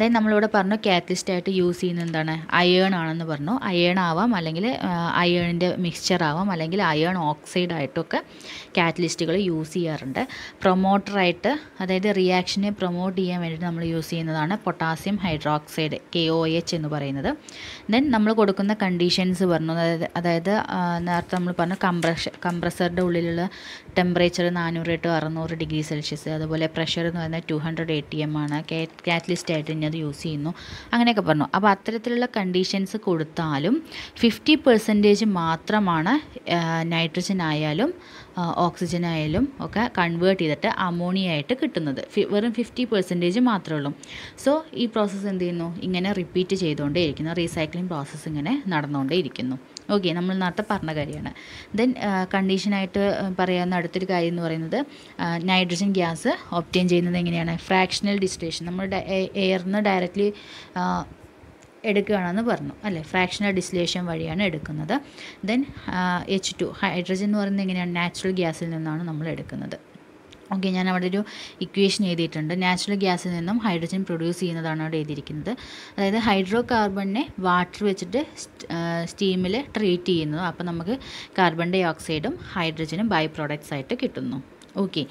ദെൻ നമ്മളിവിടെ പറഞ്ഞു കാറ്റലിസ്റ്റ് ആയിട്ട് യൂസ് ചെയ്യുന്നത് എന്താണ് അയേൺ ആണെന്ന് പറഞ്ഞു അയേൺ ആവാം അല്ലെങ്കിൽ അയേണിൻ്റെ മിക്സ്ചർ ആവാം അല്ലെങ്കിൽ അയേൺ ഓക്സൈഡ് ആയിട്ടൊക്കെ കാറ്റലിസ്റ്റുകൾ യൂസ് ചെയ്യാറുണ്ട് പ്രൊമോട്ടറായിട്ട് അതായത് റിയാക്ഷനെ പ്രൊമോട്ട് ചെയ്യാൻ വേണ്ടിയിട്ട് നമ്മൾ യൂസ് ചെയ്യുന്നതാണ് potassium hydroxide K O H എന്ന് പറയുന്നത് ദെൻ നമ്മൾ കൊടുക്കുന്ന കണ്ടീഷൻസ് പറഞ്ഞു അതായത് അതായത് നേരത്തെ നമ്മൾ പറഞ്ഞു കംപ്രഷ കംപ്രസറിൻ്റെ ഉള്ളിലുള്ള ടെമ്പറേച്ചർ നാനൂറ് ടു അറുന്നൂറ് ഡിഗ്രി സെൽഷ്യസ് അതുപോലെ പ്രഷർ എന്ന് പറയുന്നത് two hundred A T M ആണ് കാറ്റലിസ്റ്റ് ആയിട്ട് ഇന്നത് യൂസ് ചെയ്യുന്നു അങ്ങനെയൊക്കെ പറഞ്ഞു അപ്പോൾ അത്തരത്തിലുള്ള കണ്ടീഷൻസ് കൊടുത്താലും ഫിഫ്റ്റി പെർസെൻറ്റേജ് മാത്രമാണ് നൈട്രജൻ ആയാലും ഓക്സിജൻ ആയാലും ഒക്കെ കൺവേർട്ട് ചെയ്തിട്ട് അമോണിയ ആയിട്ട് കിട്ടുന്നത് വെറും ഫിഫ്റ്റി പെർസെൻറ്റേജ് മാത്രമേ ഉള്ളൂ സോ ഈ പ്രോസസ്സ് എന്ത് ചെയ്യുന്നു ഇങ്ങനെ റിപ്പീറ്റ് ചെയ്തുകൊണ്ടേയിരിക്കുന്നു റീസൈക്ലിംഗ് പ്രോസസ്സ് ഇങ്ങനെ ഇരിക്കുന്നു ഓക്കെ നമ്മൾ നേരത്തെ പറഞ്ഞ കാര്യമാണ് ദെൻ കണ്ടീഷനായിട്ട് പറയാവുന്ന അടുത്തൊരു കാര്യം എന്ന് പറയുന്നത് നൈട്രജൻ ഗ്യാസ് ഓപ്റ്റെയിൻ ചെയ്യുന്നത് എങ്ങനെയാണ് ഫ്രാക്ഷണൽ ഡിസ്റ്റിലേഷൻ നമ്മൾ എയറിൽ ഡയറക്റ്റ്ലി എടുക്കുകയാണെന്ന് പറഞ്ഞു അല്ലേ ഫ്രാക്ഷണൽ ഡിസ്റ്റിലേഷൻ വഴിയാണ് എടുക്കുന്നത് ദെൻ എച്ച് ടു ഹൈഡ്രജൻ എന്ന് പറയുന്നത് എങ്ങനെയാണ് നാച്ചുറൽ ഗ്യാസിൽ നിന്നാണ് നമ്മൾ എടുക്കുന്നത് ഓക്കെ ഞാൻ അവിടെ ഒരു ഇക്വേഷൻ എഴുതിയിട്ടുണ്ട് നാച്ചുറൽ ഗ്യാസിൽ നിന്നും ഹൈഡ്രജൻ പ്രൊഡ്യൂസ് ചെയ്യുന്നതാണ് അവിടെ എഴുതിയിരിക്കുന്നത് അതായത് ഹൈഡ്രോ കാർബണിനെ വാട്ടർ വെച്ചിട്ട് സ്റ്റീമിൽ ട്രീറ്റ് ചെയ്യുന്നു അപ്പോൾ നമുക്ക് കാർബൺ ഡൈ ഓക്സൈഡും ഹൈഡ്രജനും ബൈ പ്രോഡക്റ്റ്സ് ആയിട്ട് കിട്ടുന്നു ഓക്കെ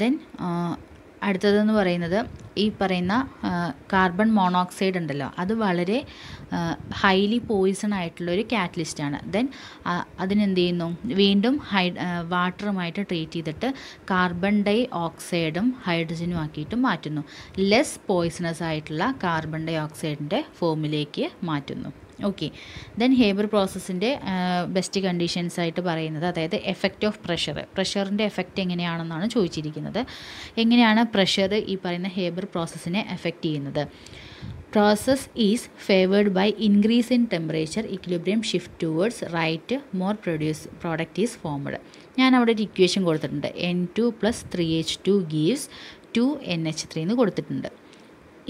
ദെൻ അടുത്തതെന്ന് പറയുന്നത് ഈ പറയുന്ന കാർബൺ മോണോക്സൈഡ് ഉണ്ടല്ലോ അത് വളരെ ഹൈലി പോയിസൺ ആയിട്ടുള്ളൊരു കാറ്റലിസ്റ്റാണ് ദെൻ അതിനെന്ത് ചെയ്യുന്നു വീണ്ടും ഹൈ വാട്ടറുമായിട്ട് ട്രീറ്റ് ചെയ്തിട്ട് കാർബൺ ഡൈ ഓക്സൈഡും ഹൈഡ്രജനും ആക്കിയിട്ട് മാറ്റുന്നു ലെസ് പോയിസണസ് ആയിട്ടുള്ള കാർബൺ ഡൈ ഓക്സൈഡിൻ്റെ ഫോമിലേക്ക് മാറ്റുന്നു ഓക്കെ ദെൻ ഹേബർ പ്രോസസ്സിൻ്റെ ബെസ്റ്റ് കണ്ടീഷൻസ് ആയിട്ട് പറയുന്നത് അതായത് എഫക്റ്റ് ഓഫ് പ്രഷർ പ്രഷറിൻ്റെ എഫക്റ്റ് എങ്ങനെയാണെന്നാണ് ചോദിച്ചിരിക്കുന്നത് എങ്ങനെയാണ് പ്രഷർ ഈ പറയുന്ന ഹേബർ പ്രോസസ്സിനെ എഫക്റ്റ് ചെയ്യുന്നത് process is favoured by increase in temperature equilibrium shift towards right more produce product is formed ഞാൻ അവിടെ ഒരു ഇക്വേഷൻ കൊടുത്തിട്ടുണ്ട് N two plus three H two gives two N H three എന്ന് കൊടുത്തിട്ടുണ്ട്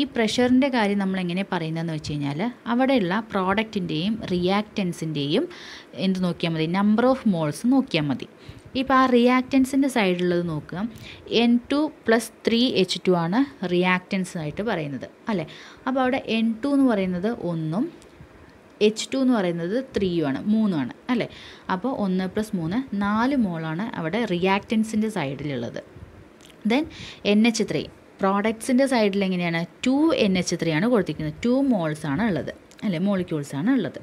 ഈ പ്രഷറിൻ്റെ കാര്യം നമ്മൾ എങ്ങനെ പറയുന്നതെന്ന് വെച്ച് കഴിഞ്ഞാൽ അവിടെയുള്ള പ്രോഡക്റ്റിൻ്റെയും റിയാക്റ്റൻസിൻ്റെയും എന്ത് നോക്കിയാൽ മതി നമ്പർ ഓഫ് മോൾസ് നോക്കിയാൽ മതി ഇപ്പോൾ ആ റിയാക്റ്റൻസിൻ്റെ സൈഡിലുള്ളത് നോക്കുക N two plus three H two ആണ് റിയാക്റ്റൻസ് ആയിട്ട് പറയുന്നത് അല്ലേ അപ്പോൾ അവിടെ എൻ ടു എന്ന് പറയുന്നത് ഒന്നും എച്ച് ടു എന്ന് പറയുന്നത് ത്രീയുമാണ് മൂന്നുമാണ് അല്ലേ അപ്പോൾ ഒന്ന് പ്ലസ് മൂന്ന് നാല് മോളാണ് അവിടെ റിയാക്റ്റൻസിൻ്റെ സൈഡിലുള്ളത് ദെൻ എൻ എച്ച് ത്രീ പ്രോഡക്ട്സിൻ്റെ സൈഡിൽ എങ്ങനെയാണ് ടു എൻ എച്ച് ത്രീ ആണ് കൊടുത്തിരിക്കുന്നത് ടു മോൾസ് ആണ് ഉള്ളത് അല്ലെ മോളിക്യൂൾസ് ആണ് ഉള്ളത്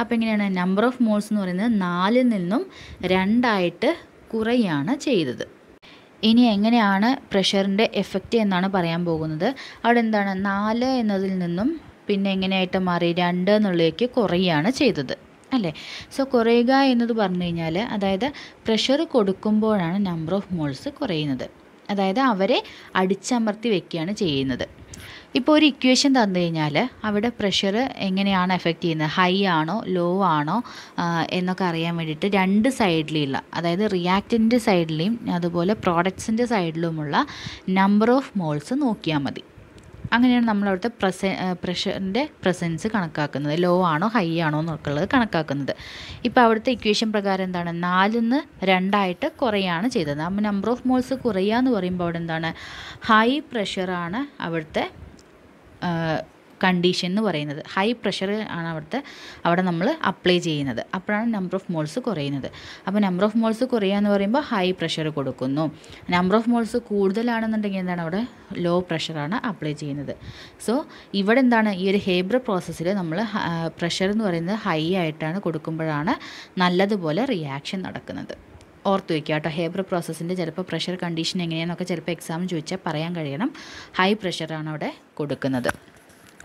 അപ്പോൾ എങ്ങനെയാണ് നമ്പർ ഓഫ് മോൾസ് എന്ന് പറയുന്നത് നാലിൽ നിന്നും രണ്ടായിട്ട് കുറയാണ് ചെയ്തത് ഇനി എങ്ങനെയാണ് പ്രഷറിൻ്റെ എഫക്റ്റ് എന്നാണ് പറയാൻ പോകുന്നത് അവിടെ എന്താണ് നാല് എന്നതിൽ നിന്നും പിന്നെ എങ്ങനെയായിട്ട് മാറി രണ്ട് എന്നുള്ളതിലേക്ക് കുറയാണ് ചെയ്തത് അല്ലേ സോ കുറയുക എന്നത് പറഞ്ഞു കഴിഞ്ഞാൽ അതായത് പ്രഷർ കൊടുക്കുമ്പോഴാണ് നമ്പർ ഓഫ് മോൾസ് കുറയുന്നത് അതായത് അവരെ അടിച്ചമർത്തി വെക്കുകയാണ് ചെയ്യുന്നത് ഇപ്പോൾ ഒരു ഇക്വേഷൻ തന്നു കഴിഞ്ഞാൽ അവിടെ പ്രഷർ എങ്ങനെയാണ് എഫക്റ്റ് ചെയ്യുന്നത് ഹൈ ആണോ ലോ ആണോ എന്നൊക്കെ അറിയാൻ വേണ്ടിയിട്ട് രണ്ട് സൈഡിലുള്ള അതായത് റിയാക്റ്റിൻ്റെ സൈഡിലെയും അതുപോലെ പ്രോഡക്ട്സിൻ്റെ സൈഡിലുമുള്ള നമ്പർ ഓഫ് മോൾസ് നോക്കിയാൽ മതി അങ്ങനെയാണ് നമ്മൾ അവിടുത്തെ പ്രസ പ്രഷറിൻ്റെ പ്രസൻസ് കണക്കാക്കുന്നത് ലോ ആണോ ഹൈ ആണോ എന്നൊക്കെയുള്ളത് കണക്കാക്കുന്നത് ഇപ്പോൾ അവിടുത്തെ ഇക്വേഷൻ പ്രകാരം എന്താണ് നാലിൽ നിന്ന് രണ്ടായിട്ട് കുറയാണ് ചെയ്തത് അപ്പം നമ്പർ ഓഫ് മോൾസ് കുറയുക എന്ന് പറയുമ്പോൾ അവിടെ എന്താണ് ഹൈ പ്രഷറാണ് അവിടുത്തെ കണ്ടീഷൻ എന്ന് പറയുന്നത് ഹൈ പ്രഷർ ആണ് അവിടുത്തെ അവിടെ നമ്മൾ അപ്ലൈ ചെയ്യുന്നത് അപ്പോഴാണ് നമ്പർ ഓഫ് മോൾസ് കുറയുന്നത് അപ്പോൾ നമ്പർ ഓഫ് മോൾസ് കുറയുക എന്ന് പറയുമ്പോൾ ഹൈ പ്രഷർ കൊടുക്കുന്നു നമ്പർ ഓഫ് മോൾസ് കൂടുതലാണെന്നുണ്ടെങ്കിൽ എന്താണ് അവിടെ ലോ പ്രഷറാണ് അപ്ലൈ ചെയ്യുന്നത് സോ ഇവിടെ എന്താണ് ഈ ഒരു ഹേബ്ര പ്രോസസ്സിൽ നമ്മൾ പ്രഷർ എന്ന് പറയുന്നത് ഹൈ ആയിട്ടാണ് കൊടുക്കുമ്പോഴാണ് നല്ലതുപോലെ റിയാക്ഷൻ നടക്കുന്നത് ഓർത്ത് വയ്ക്കുക കേട്ടോ ഹേബർ പ്രോസസ്സിൻ്റെ ചിലപ്പോൾ പ്രഷർ കണ്ടീഷൻ എങ്ങനെയാണെന്നൊക്കെ ചിലപ്പോൾ എക്സാം ചോദിച്ചാൽ പറയാൻ കഴിയണം ഹൈ പ്രഷറാണ് അവിടെ കൊടുക്കുന്നത്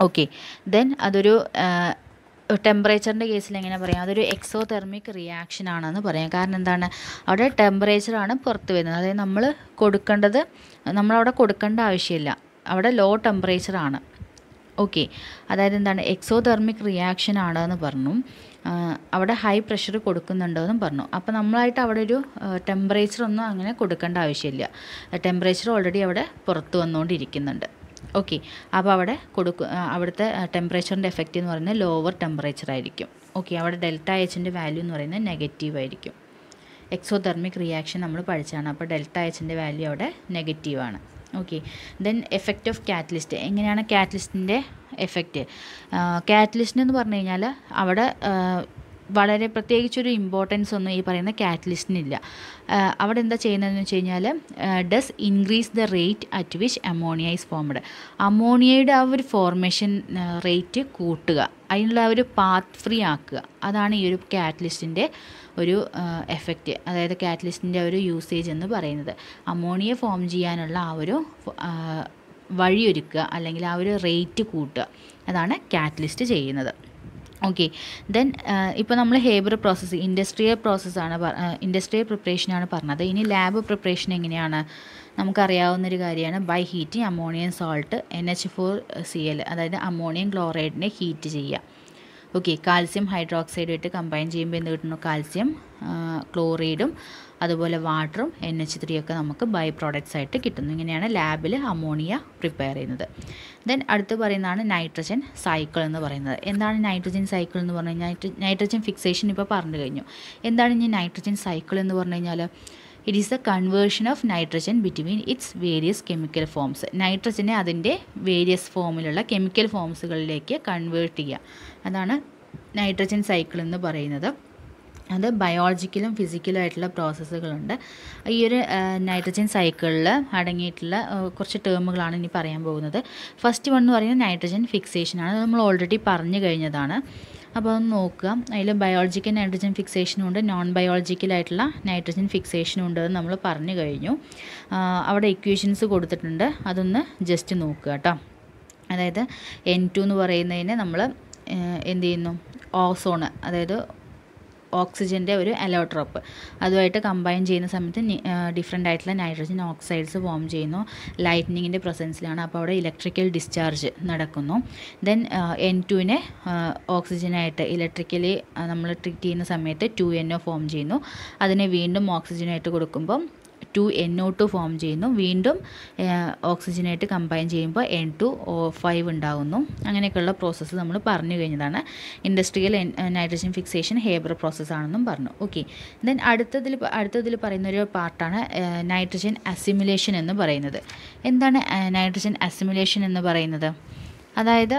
ഓക്കെ ദെൻ അതൊരു ടെമ്പറേച്ചറിൻ്റെ കേസിൽ എങ്ങനെ പറയാം അതൊരു എക്സോ തെർമിക് റിയാക്ഷൻ ആണെന്ന് പറയാം കാരണം എന്താണ് അവിടെ ടെമ്പറേച്ചറാണ് പുറത്ത് വരുന്നത് അതായത് നമ്മൾ കൊടുക്കേണ്ടത് നമ്മളവിടെ കൊടുക്കേണ്ട ആവശ്യമില്ല അവിടെ ലോ ടെമ്പറേച്ചറാണ് ഓക്കെ അതായത് എന്താണ് എക്സോ തെർമിക് റിയാക്ഷൻ ആണെന്ന് പറഞ്ഞു അവിടെ ഹൈ പ്രഷർ കൊടുക്കുന്നുണ്ടെന്നും പറഞ്ഞു അപ്പോൾ നമ്മളായിട്ട് അവിടെ ഒരു ടെമ്പറേച്ചർ ഒന്നും അങ്ങനെ കൊടുക്കേണ്ട ആവശ്യമില്ല ടെമ്പറേച്ചർ ഓൾറെഡി അവിടെ പുറത്ത് വന്നുകൊണ്ടിരിക്കുന്നുണ്ട് ഓക്കെ അപ്പോൾ അവിടെ കൊടുക്കുക അവിടുത്തെ ടെമ്പറേച്ചറിൻ്റെ എഫക്റ്റ് എന്ന് പറയുന്നത് ലോവർ ടെമ്പറേച്ചർ ആയിരിക്കും ഓക്കെ അവിടെ ഡെൽറ്റ എച്ചിൻ്റെ വാല്യൂ എന്ന് പറയുന്നത് നെഗറ്റീവ് ആയിരിക്കും എക്സോതെർമിക് റിയാക്ഷൻ നമ്മൾ പഠിച്ചാണ് അപ്പോൾ ഡെൽറ്റ എച്ചിൻ്റെ വാല്യൂ അവിടെ നെഗറ്റീവാണ് okay then effect of catalyst എങ്ങനെയാണ് കാറ്റലിസ്റ്റിൻ്റെ എഫക്റ്റ് കാറ്റലിസ്റ്റ് എന്ന് പറഞ്ഞു കഴിഞ്ഞാൽ അവിടെ വളരെ പ്രത്യേകിച്ചൊരു ഇമ്പോർട്ടൻസ് ഒന്നും ഈ പറയുന്ന കാറ്റലിസ്റ്റിനില്ല അവിടെ എന്താ ചെയ്യുന്നതെന്ന് വെച്ച് കഴിഞ്ഞാൽ does increase the rate at which ammonia is formed അമോണിയയുടെ ആ ഒരു ഫോർമേഷൻ റേറ്റ് കൂട്ടുക അതിനുള്ള ഒരു പാത്ത് ഫ്രീ ആക്കുക അതാണ് ഈ ഒരു കാറ്റലിസ്റ്റിൻ്റെ ഒരു എഫക്റ്റ് അതായത് കാറ്റലിസ്റ്റിൻ്റെ ഒരു യൂസേജ് എന്ന് പറയുന്നത് അമോണിയ ഫോം ചെയ്യാനുള്ള ആ ഒരു വഴിയൊരുക്കുക അല്ലെങ്കിൽ ആ ഒരു റേറ്റ് കൂട്ടുക അതാണ് കാറ്റലിസ്റ്റ് ചെയ്യുന്നത് ഓക്കെ ദെൻ ഇപ്പോൾ നമ്മൾ ഹേബർ പ്രോസസ്സ് ഇൻഡസ്ട്രിയൽ പ്രോസസ്സാണ് ഇൻഡസ്ട്രിയൽ പ്രിപ്പറേഷനാണ് പറഞ്ഞത് ഇനി ലാബ് പ്രിപ്പറേഷൻ എങ്ങനെയാണ് ഒരു കാര്യമാണ് by heating ammonium salt N H four C L അതായത് അമോണിയം ക്ലോറൈഡിനെ ഹീറ്റ് ചെയ്യുക ഓക്കെ കാൽസ്യം ഹൈഡ്രോക്സൈഡുമായിട്ട് കമ്പൈൻ ചെയ്യുമ്പോൾ എന്ത് കിട്ടുന്നു കാൽസ്യം uh, ക്ലോറൈഡും അതുപോലെ വാട്ടറും എൻ എച്ച് ത്രീ ഒക്കെ നമുക്ക് ബൈ പ്രോഡക്റ്റ്സ് ആയിട്ട് കിട്ടുന്നു ഇങ്ങനെയാണ് ലാബിൽ അമോണിയ പ്രിപ്പയർ ചെയ്യുന്നത് ദെൻ അടുത്ത് പറയുന്നതാണ് നൈട്രജൻ സൈക്കിൾ എന്ന് പറയുന്നത് എന്താണ് നൈട്രജൻ സൈക്കിൾ എന്ന് പറഞ്ഞു കഴിഞ്ഞാൽ നൈട്രജൻ ഫിക്സേഷൻ ഇപ്പോൾ പറഞ്ഞു കഴിഞ്ഞു എന്താണ് ഇനി നൈട്രജൻ സൈക്കിൾ എന്ന് പറഞ്ഞു കഴിഞ്ഞാൽ it is the conversion of nitrogen between its various chemical forms നൈട്രജനെ അതിൻ്റെ വേരിയസ് ഫോമിലുള്ള കെമിക്കൽ ഫോംസുകളിലേക്ക് കൺവേർട്ട് ചെയ്യുക അതാണ് നൈട്രജൻ സൈക്കിൾ എന്ന് പറയുന്നത് അത് ബയോളജിക്കലും ഫിസിക്കലും ആയിട്ടുള്ള പ്രോസസ്സുകളുണ്ട് ഈ ഒരു നൈട്രജൻ സൈക്കിളിൽ അടങ്ങിയിട്ടുള്ള കുറച്ച് ടേമുകളാണ് ഇനി പറയാൻ പോകുന്നത് ഫസ്റ്റ് വൺ എന്ന് പറയുന്നത് നൈട്രജൻ ഫിക്സേഷനാണ് നമ്മൾ ഓൾറെഡി പറഞ്ഞു കഴിഞ്ഞതാണ് അപ്പോൾ അത് നോക്കുക അതിൽ ബയോളജിക്കൽ നൈട്രജൻ ഫിക്സേഷനും ഉണ്ട് നോൺ ബയോളജിക്കലായിട്ടുള്ള നൈട്രജൻ ഫിക്സേഷനും ഉണ്ട് എന്ന് നമ്മൾ പറഞ്ഞു കഴിഞ്ഞു അവിടെ ഇക്വേഷൻസ് കൊടുത്തിട്ടുണ്ട് അതൊന്ന് ജസ്റ്റ് നോക്കുക കേട്ടോ അതായത് എൻ ടു എന്ന് പറയുന്നതിനെ നമ്മൾ എന്ത് ചെയ്യുന്നു ഓസോൺ അതായത് ഓക്സിജൻ്റെ ഒരു അലോട്രോപ്പ് അതുമായിട്ട് കമ്പൈൻ ചെയ്യുന്ന സമയത്ത് ഡിഫറെൻ്റ് ആയിട്ടുള്ള നൈട്രജൻ ഓക്സൈഡ്സ് ഫോം ചെയ്യുന്നു ലൈറ്റ്നിങ്ങിൻ്റെ പ്രസൻസിലാണ് അപ്പോൾ അവിടെ ഇലക്ട്രിക്കൽ ഡിസ്ചാർജ് നടക്കുന്നു ദെൻ എൻ ടുവിനെ ഓക്സിജനായിട്ട് ഇലക്ട്രിക്കലി നമ്മൾ ട്രീറ്റ് ചെയ്യുന്ന സമയത്ത് ടു എൻ ഒ ഫോം ചെയ്യുന്നു അതിനെ വീണ്ടും ഓക്സിജനായിട്ട് കൊടുക്കുമ്പം two N O two form ചെയ്യുന്നു വീണ്ടും ഓക്സിജനായിട്ട് കമ്പൈൻ ചെയ്യുമ്പോൾ എൻ ടു ഒ ഫൈവ് ഉണ്ടാകുന്നു അങ്ങനെയൊക്കെയുള്ള പ്രോസസ്സ് നമ്മൾ പറഞ്ഞു കഴിഞ്ഞതാണ് industrial nitrogen fixation Haber process ആണെന്നും പറഞ്ഞു ഓക്കെ ദെൻ അടുത്തതിൽ അടുത്തതിൽ പറയുന്ന ഒരു പാർട്ടാണ് നൈട്രജൻ അസിമുലേഷൻ എന്ന് പറയുന്നത് എന്താണ് നൈട്രജൻ അസിമുലേഷൻ എന്ന് പറയുന്നത് അതായത്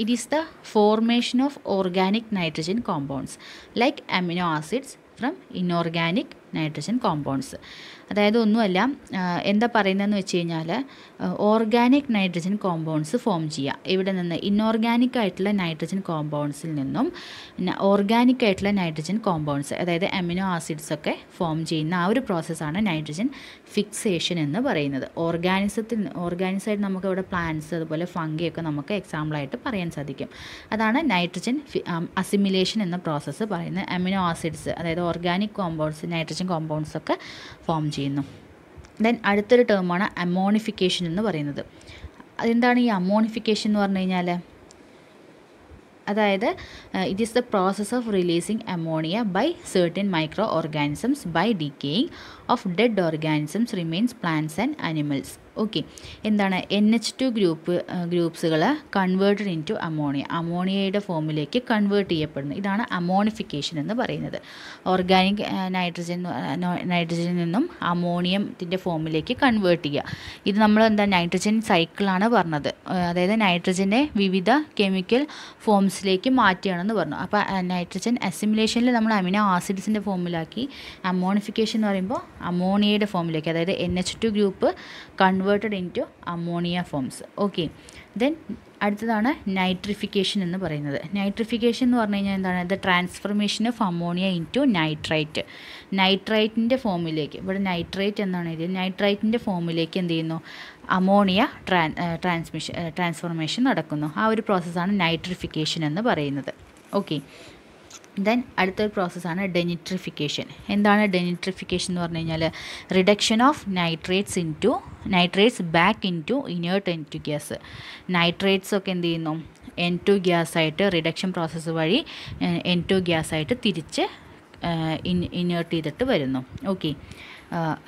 it is the formation of organic nitrogen compounds like amino acids from inorganic nitrogen compounds അതായത് ഒന്നുമല്ല എന്താ പറയുന്നതെന്ന് വെച്ച് കഴിഞ്ഞാൽ ഓർഗാനിക് നൈട്രജൻ കോമ്പൗണ്ട്സ് ഫോം ചെയ്യുക ഇവിടെ നിന്ന് ഇൻഓർഗാനിക് ആയിട്ടുള്ള നൈട്രജൻ കോമ്പൗണ്ട്സിൽ നിന്നും ഓർഗാനിക് ആയിട്ടുള്ള നൈട്രജൻ കോമ്പൗണ്ട്സ് അതായത് അമിനോ ആസിഡ്സ് ഒക്കെ ഫോം ചെയ്യുന്ന ആ ഒരു പ്രോസസ്സാണ് നൈട്രജൻ ഫിക്സേഷൻ എന്ന് പറയുന്നത് ഓർഗാനിസത്തിൽ ഓർഗാനിസായിട്ട് നമുക്ക് ഇവിടെ പ്ലാന്റ്സ് അതുപോലെ ഫംഗിയൊക്കെ നമുക്ക് എക്സാമ്പിളായിട്ട് പറയാൻ സാധിക്കും അതാണ് നൈട്രജൻ അസിമിലേഷൻ എന്ന പ്രോസസ്സ് പറയുന്നത് അമിനോ ആസിഡ്സ് അതായത് ഓർഗാനിക് കോമ്പൗണ്ട്സ് നൈട്രജൻ കോമ്പൗണ്ട്സ് ഒക്കെ ഫോം ചെയ്യുന്നു ദെൻ അടുത്തൊരു ടേമാണ് അമോണിഫിക്കേഷൻ എന്ന് പറയുന്നത് അതെന്താണ് ഈ അമോണിഫിക്കേഷൻ എന്ന് പറഞ്ഞു കഴിഞ്ഞാൽ അതായത് it is the process of releasing ammonia by certain micro organisms by decaying of dead organisms remains plants and animals okay എന്താണ് എൻ എച്ച് ടു ഗ്രൂപ്പ് ഗ്രൂപ്പ്സുകൾ കൺവേർട്ടഡ് ഇൻ ടു അമോണിയ അമോണിയയുടെ ഫോമിലേക്ക് കൺവേർട്ട് ചെയ്യപ്പെടുന്നു ഇതാണ് അമോണിഫിക്കേഷൻ എന്ന് പറയുന്നത് ഓർഗാനിക് നൈട്രജൻ നൈട്രജനിൽ നിന്നും അമോണിയത്തിൻ്റെ ഫോമിലേക്ക് കൺവേർട്ട് ചെയ്യുക ഇത് നമ്മൾ എന്താ നൈട്രജൻ സൈക്കിളാണ് പറഞ്ഞത് അതായത് നൈട്രജനെ വിവിധ കെമിക്കൽ ഫോംസിലേക്ക് മാറ്റുകയാണെന്ന് പറഞ്ഞു അപ്പോൾ നൈട്രജൻ അസിമുലേഷനിൽ നമ്മൾ അമിനോ ആസിഡ്സിൻ്റെ ഫോമിലാക്കി അമോണിഫിക്കേഷൻ എന്ന് പറയുമ്പോൾ അമോണിയയുടെ ഫോമിലേക്ക് അതായത് N H two group convert converted into ammonia forms okay then അടുത്തതാണ് നൈട്രിഫിക്കേഷൻ എന്ന് പറയുന്നത് നൈട്രിഫിക്കേഷൻ എന്ന് പറഞ്ഞു കഴിഞ്ഞാൽ എന്താണ് the transformation of ammonia into nitrite നൈട്രൈറ്റിൻ്റെ ഫോമിലേക്ക് ഇവിടെ നൈട്രൈറ്റ് എന്താണ് ഇത് നൈട്രൈറ്റിൻ്റെ ഫോമിലേക്ക് എന്ത് ചെയ്യുന്നു അമോണിയ ട്രാൻസ്മിഷൻ ട്രാൻസ്ഫോർമേഷൻ നടക്കുന്നു ആ ഒരു പ്രോസസ്സാണ് നൈട്രിഫിക്കേഷൻ എന്ന് പറയുന്നത് ഓക്കെ ദെൻ അടുത്തൊരു പ്രോസസ്സാണ് ഡെനിട്രിഫിക്കേഷൻ എന്താണ് ഡെനിട്രിഫിക്കേഷൻ എന്ന് പറഞ്ഞു കഴിഞ്ഞാൽ reduction of nitrates into nitrates back into inert N two gas nitrates ഒക്കെ എന്ത് ചെയ്യുന്നു എൻ ടു ഗ്യാസായിട്ട് റിഡക്ഷൻ പ്രോസസ്സ് വഴി എൻ ടു ഗ്യാസായിട്ട് തിരിച്ച് ഇൻ ഇനേർട്ട് ചെയ്തിട്ട് വരുന്നു ഓക്കെ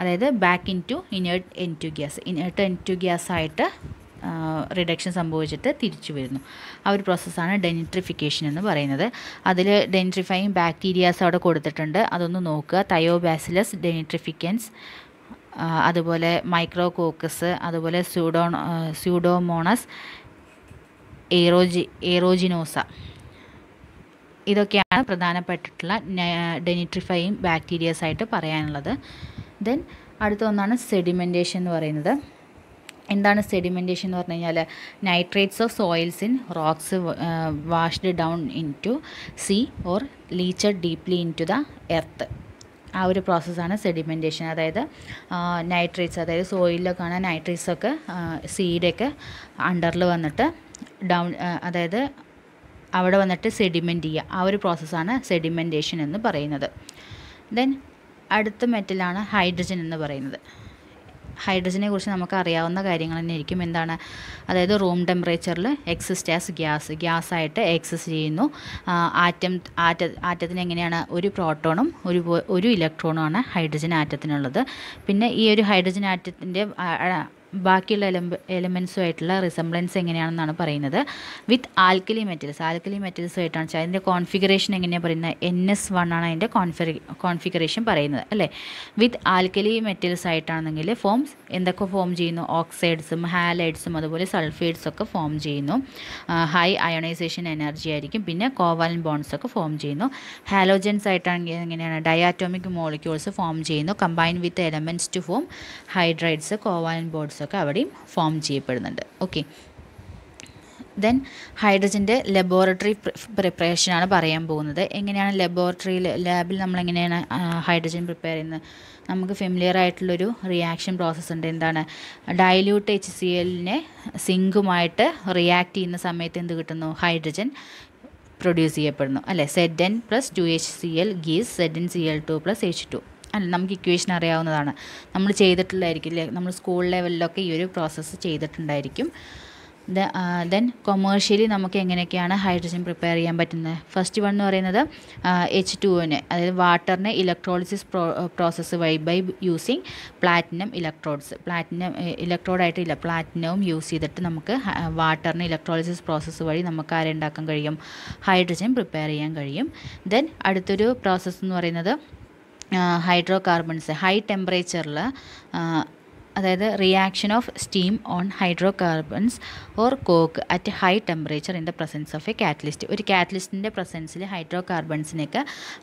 അതായത് back into inert N two gas inert N two ഗ്യാസായിട്ട് റിഡക്ഷൻ സംഭവിച്ചിട്ട് തിരിച്ചു വരുന്നു ആ ഒരു പ്രോസസ്സാണ് ഡെൻട്രിഫിക്കേഷൻ എന്ന് പറയുന്നത് അതിൽ ഡെനിട്രിഫൈങ് ബാക്ടീരിയാസ് അവിടെ കൊടുത്തിട്ടുണ്ട് അതൊന്ന് നോക്കുക തയോബാസിലസ് ഡെനിട്രിഫിക്കൻസ് അതുപോലെ മൈക്രോകോക്കസ് അതുപോലെ സ്യൂഡോ സ്യൂഡോമോണസ് ഏറോജി ഏറോജിനോസ ഇതൊക്കെയാണ് പ്രധാനപ്പെട്ടിട്ടുള്ള ഡെനിട്രിഫൈയും ബാക്ടീരിയസ് ആയിട്ട് പറയാനുള്ളത് ദെൻ അടുത്ത ഒന്നാണ് സെഡിമെൻറ്റേഷൻ എന്ന് പറയുന്നത് എന്താണ് സെഡിമെൻറ്റേഷൻ എന്ന് പറഞ്ഞു കഴിഞ്ഞാൽ nitrates of soils in rocks washed down into sea or leached deeply into the earth ആ ഒരു പ്രോസസ്സാണ് സെഡിമെൻറ്റേഷൻ അതായത് നൈട്രേറ്റ്സ് അതായത് സോയിലൊക്കെ ആണ് നൈട്രേറ്റ്സൊക്കെ സീഡൊക്കെ അണ്ടറിൽ വന്നിട്ട് ഡൗൺ അതായത് അവിടെ വന്നിട്ട് സെഡിമെൻറ്റ് ചെയ്യുക ആ ഒരു പ്രോസസ്സാണ് സെഡിമെൻറ്റേഷൻ എന്ന് പറയുന്നത് ദെൻ അടുത്ത മെറ്റലാണ് ഹൈഡ്രജൻ എന്ന് പറയുന്നത് ഹൈഡ്രജനെ കുറിച്ച് നമുക്ക് അറിയാവുന്ന കാര്യങ്ങൾ തന്നെ ആയിരിക്കും എന്താണ് അതായത് റൂം ടെമ്പറേച്ചറിൽ എക്സിസ്റ്റ് ആസ് ഗ്യാസ് ഗ്യാസായിട്ട് എക്സിസ്റ്റ് ചെയ്യുന്നു ആറ്റം ആറ്റ ആറ്റത്തിന് എങ്ങനെയാണ് ഒരു പ്രോട്ടോണും ഒരു ഒരു ഇലക്ട്രോണുമാണ് ഹൈഡ്രജൻ ആറ്റത്തിനുള്ളത് പിന്നെ ഈ ഒരു ഹൈഡ്രജൻ ആറ്റത്തിൻ്റെ ബാക്കിയുള്ള എലമ്പ് എലമെൻസുമായിട്ടുള്ള റിസംബ്ലൻസ് എങ്ങനെയാണെന്നാണ് പറയുന്നത് with alkali metals alkali metals ആയിട്ടാണ് വെച്ചാൽ അതിൻ്റെ കോൺഫിഗറേഷൻ എങ്ങനെയാണ് പറയുന്നത് എൻ എസ് വൺ ആണ് അതിൻ്റെ കോൺഫിഗ കോൺഫിഗറേഷൻ പറയുന്നത് അല്ലേ വിത്ത് ആൽക്കലി മെറ്റൽസ് ആയിട്ടാണെങ്കിൽ ഫോംസ് എന്തൊക്കെ ഫോം ചെയ്യുന്നു ഓക്സൈഡ്സും ഹാലൈഡ്സും അതുപോലെ സൾഫൈഡ്സ് ഒക്കെ ഫോം ചെയ്യുന്നു ഹൈ അയോണൈസേഷൻ എനർജി ആയിരിക്കും പിന്നെ കോവാലൻ ബോൺസ് ഒക്കെ ഫോം ചെയ്യുന്നു ഹാലോജൻസ് ആയിട്ടാണെങ്കിൽ എങ്ങനെയാണ് ഡയാറ്റോമിക് മോളിക്യൂൾസ് ഫോം ചെയ്യുന്നു combine with elements to form hydrides covalent bonds ഒക്കെ അവിടെയും ഫോം ചെയ്യപ്പെടുന്നുണ്ട് ഓക്കെ ദെൻ ഹൈഡ്രജൻ്റെ ലബോറട്ടറി പ്രിപ്പറേഷനാണ് പറയാൻ പോകുന്നത് എങ്ങനെയാണ് ലബോറട്ടറിയിൽ ലാബിൽ നമ്മൾ എങ്ങനെയാണ് ഹൈഡ്രജൻ പ്രിപ്പയർ ചെയ്യുന്നത് നമുക്ക് ഫെമിലിയർ ആയിട്ടുള്ളൊരു റിയാക്ഷൻ പ്രോസസ്സ് ഉണ്ട് എന്താണ് ഡയല്യൂട്ട് എച്ച് സി എല്ലിനെ സിങ്കുമായിട്ട് റിയാക്ട് ചെയ്യുന്ന സമയത്ത് എന്ത് കിട്ടുന്നു ഹൈഡ്രജൻ പ്രൊഡ്യൂസ് ചെയ്യപ്പെടുന്നു അല്ലേ Z N plus two H C L gives Z N C L two plus H two അല്ല നമുക്ക് ഇക്വേഷൻ അറിയാവുന്നതാണ് നമ്മൾ ചെയ്തിട്ടുള്ളതായിരിക്കും അല്ലേ നമ്മൾ സ്കൂൾ ലെവലിലൊക്കെ ഈ ഒരു പ്രോസസ്സ് ചെയ്തിട്ടുണ്ടായിരിക്കും ദെൻ കൊമേഴ്ഷ്യലി നമുക്ക് എങ്ങനെയൊക്കെയാണ് ഹൈഡ്രജൻ പ്രിപ്പയർ ചെയ്യാൻ പറ്റുന്നത് ഫസ്റ്റ് വൺ എന്ന് പറയുന്നത് എച്ച് ടുവിന് അതായത് വാട്ടറിനെ ഇലക്ട്രോളിസിസ് പ്രോ പ്രോസസ്സ് വഴി by using platinum electrodes platinum ഇലക്ട്രോഡായിട്ടില്ല പ്ലാറ്റിനവും യൂസ് ചെയ്തിട്ട് നമുക്ക് വാട്ടറിനെ ഇലക്ട്രോളിസിസ് പ്രോസസ്സ് വഴി നമുക്ക് ഉണ്ടാക്കാൻ കഴിയും ഹൈഡ്രജൻ പ്രിപ്പയർ ചെയ്യാൻ കഴിയും ദെൻ അടുത്തൊരു പ്രോസസ്സ് എന്ന് പറയുന്നത് ഹൈഡ്രോ കാർബൺസ് ഹൈ ടെമ്പറേച്ചറിൽ അതായത് reaction of steam on hydrocarbons or coke at high temperature in the presence of a catalyst ഒരു കാറ്റലിസ്റ്റിൻ്റെ പ്രസൻസിൽ ഹൈഡ്രോ കാർബൺസിനൊക്കെ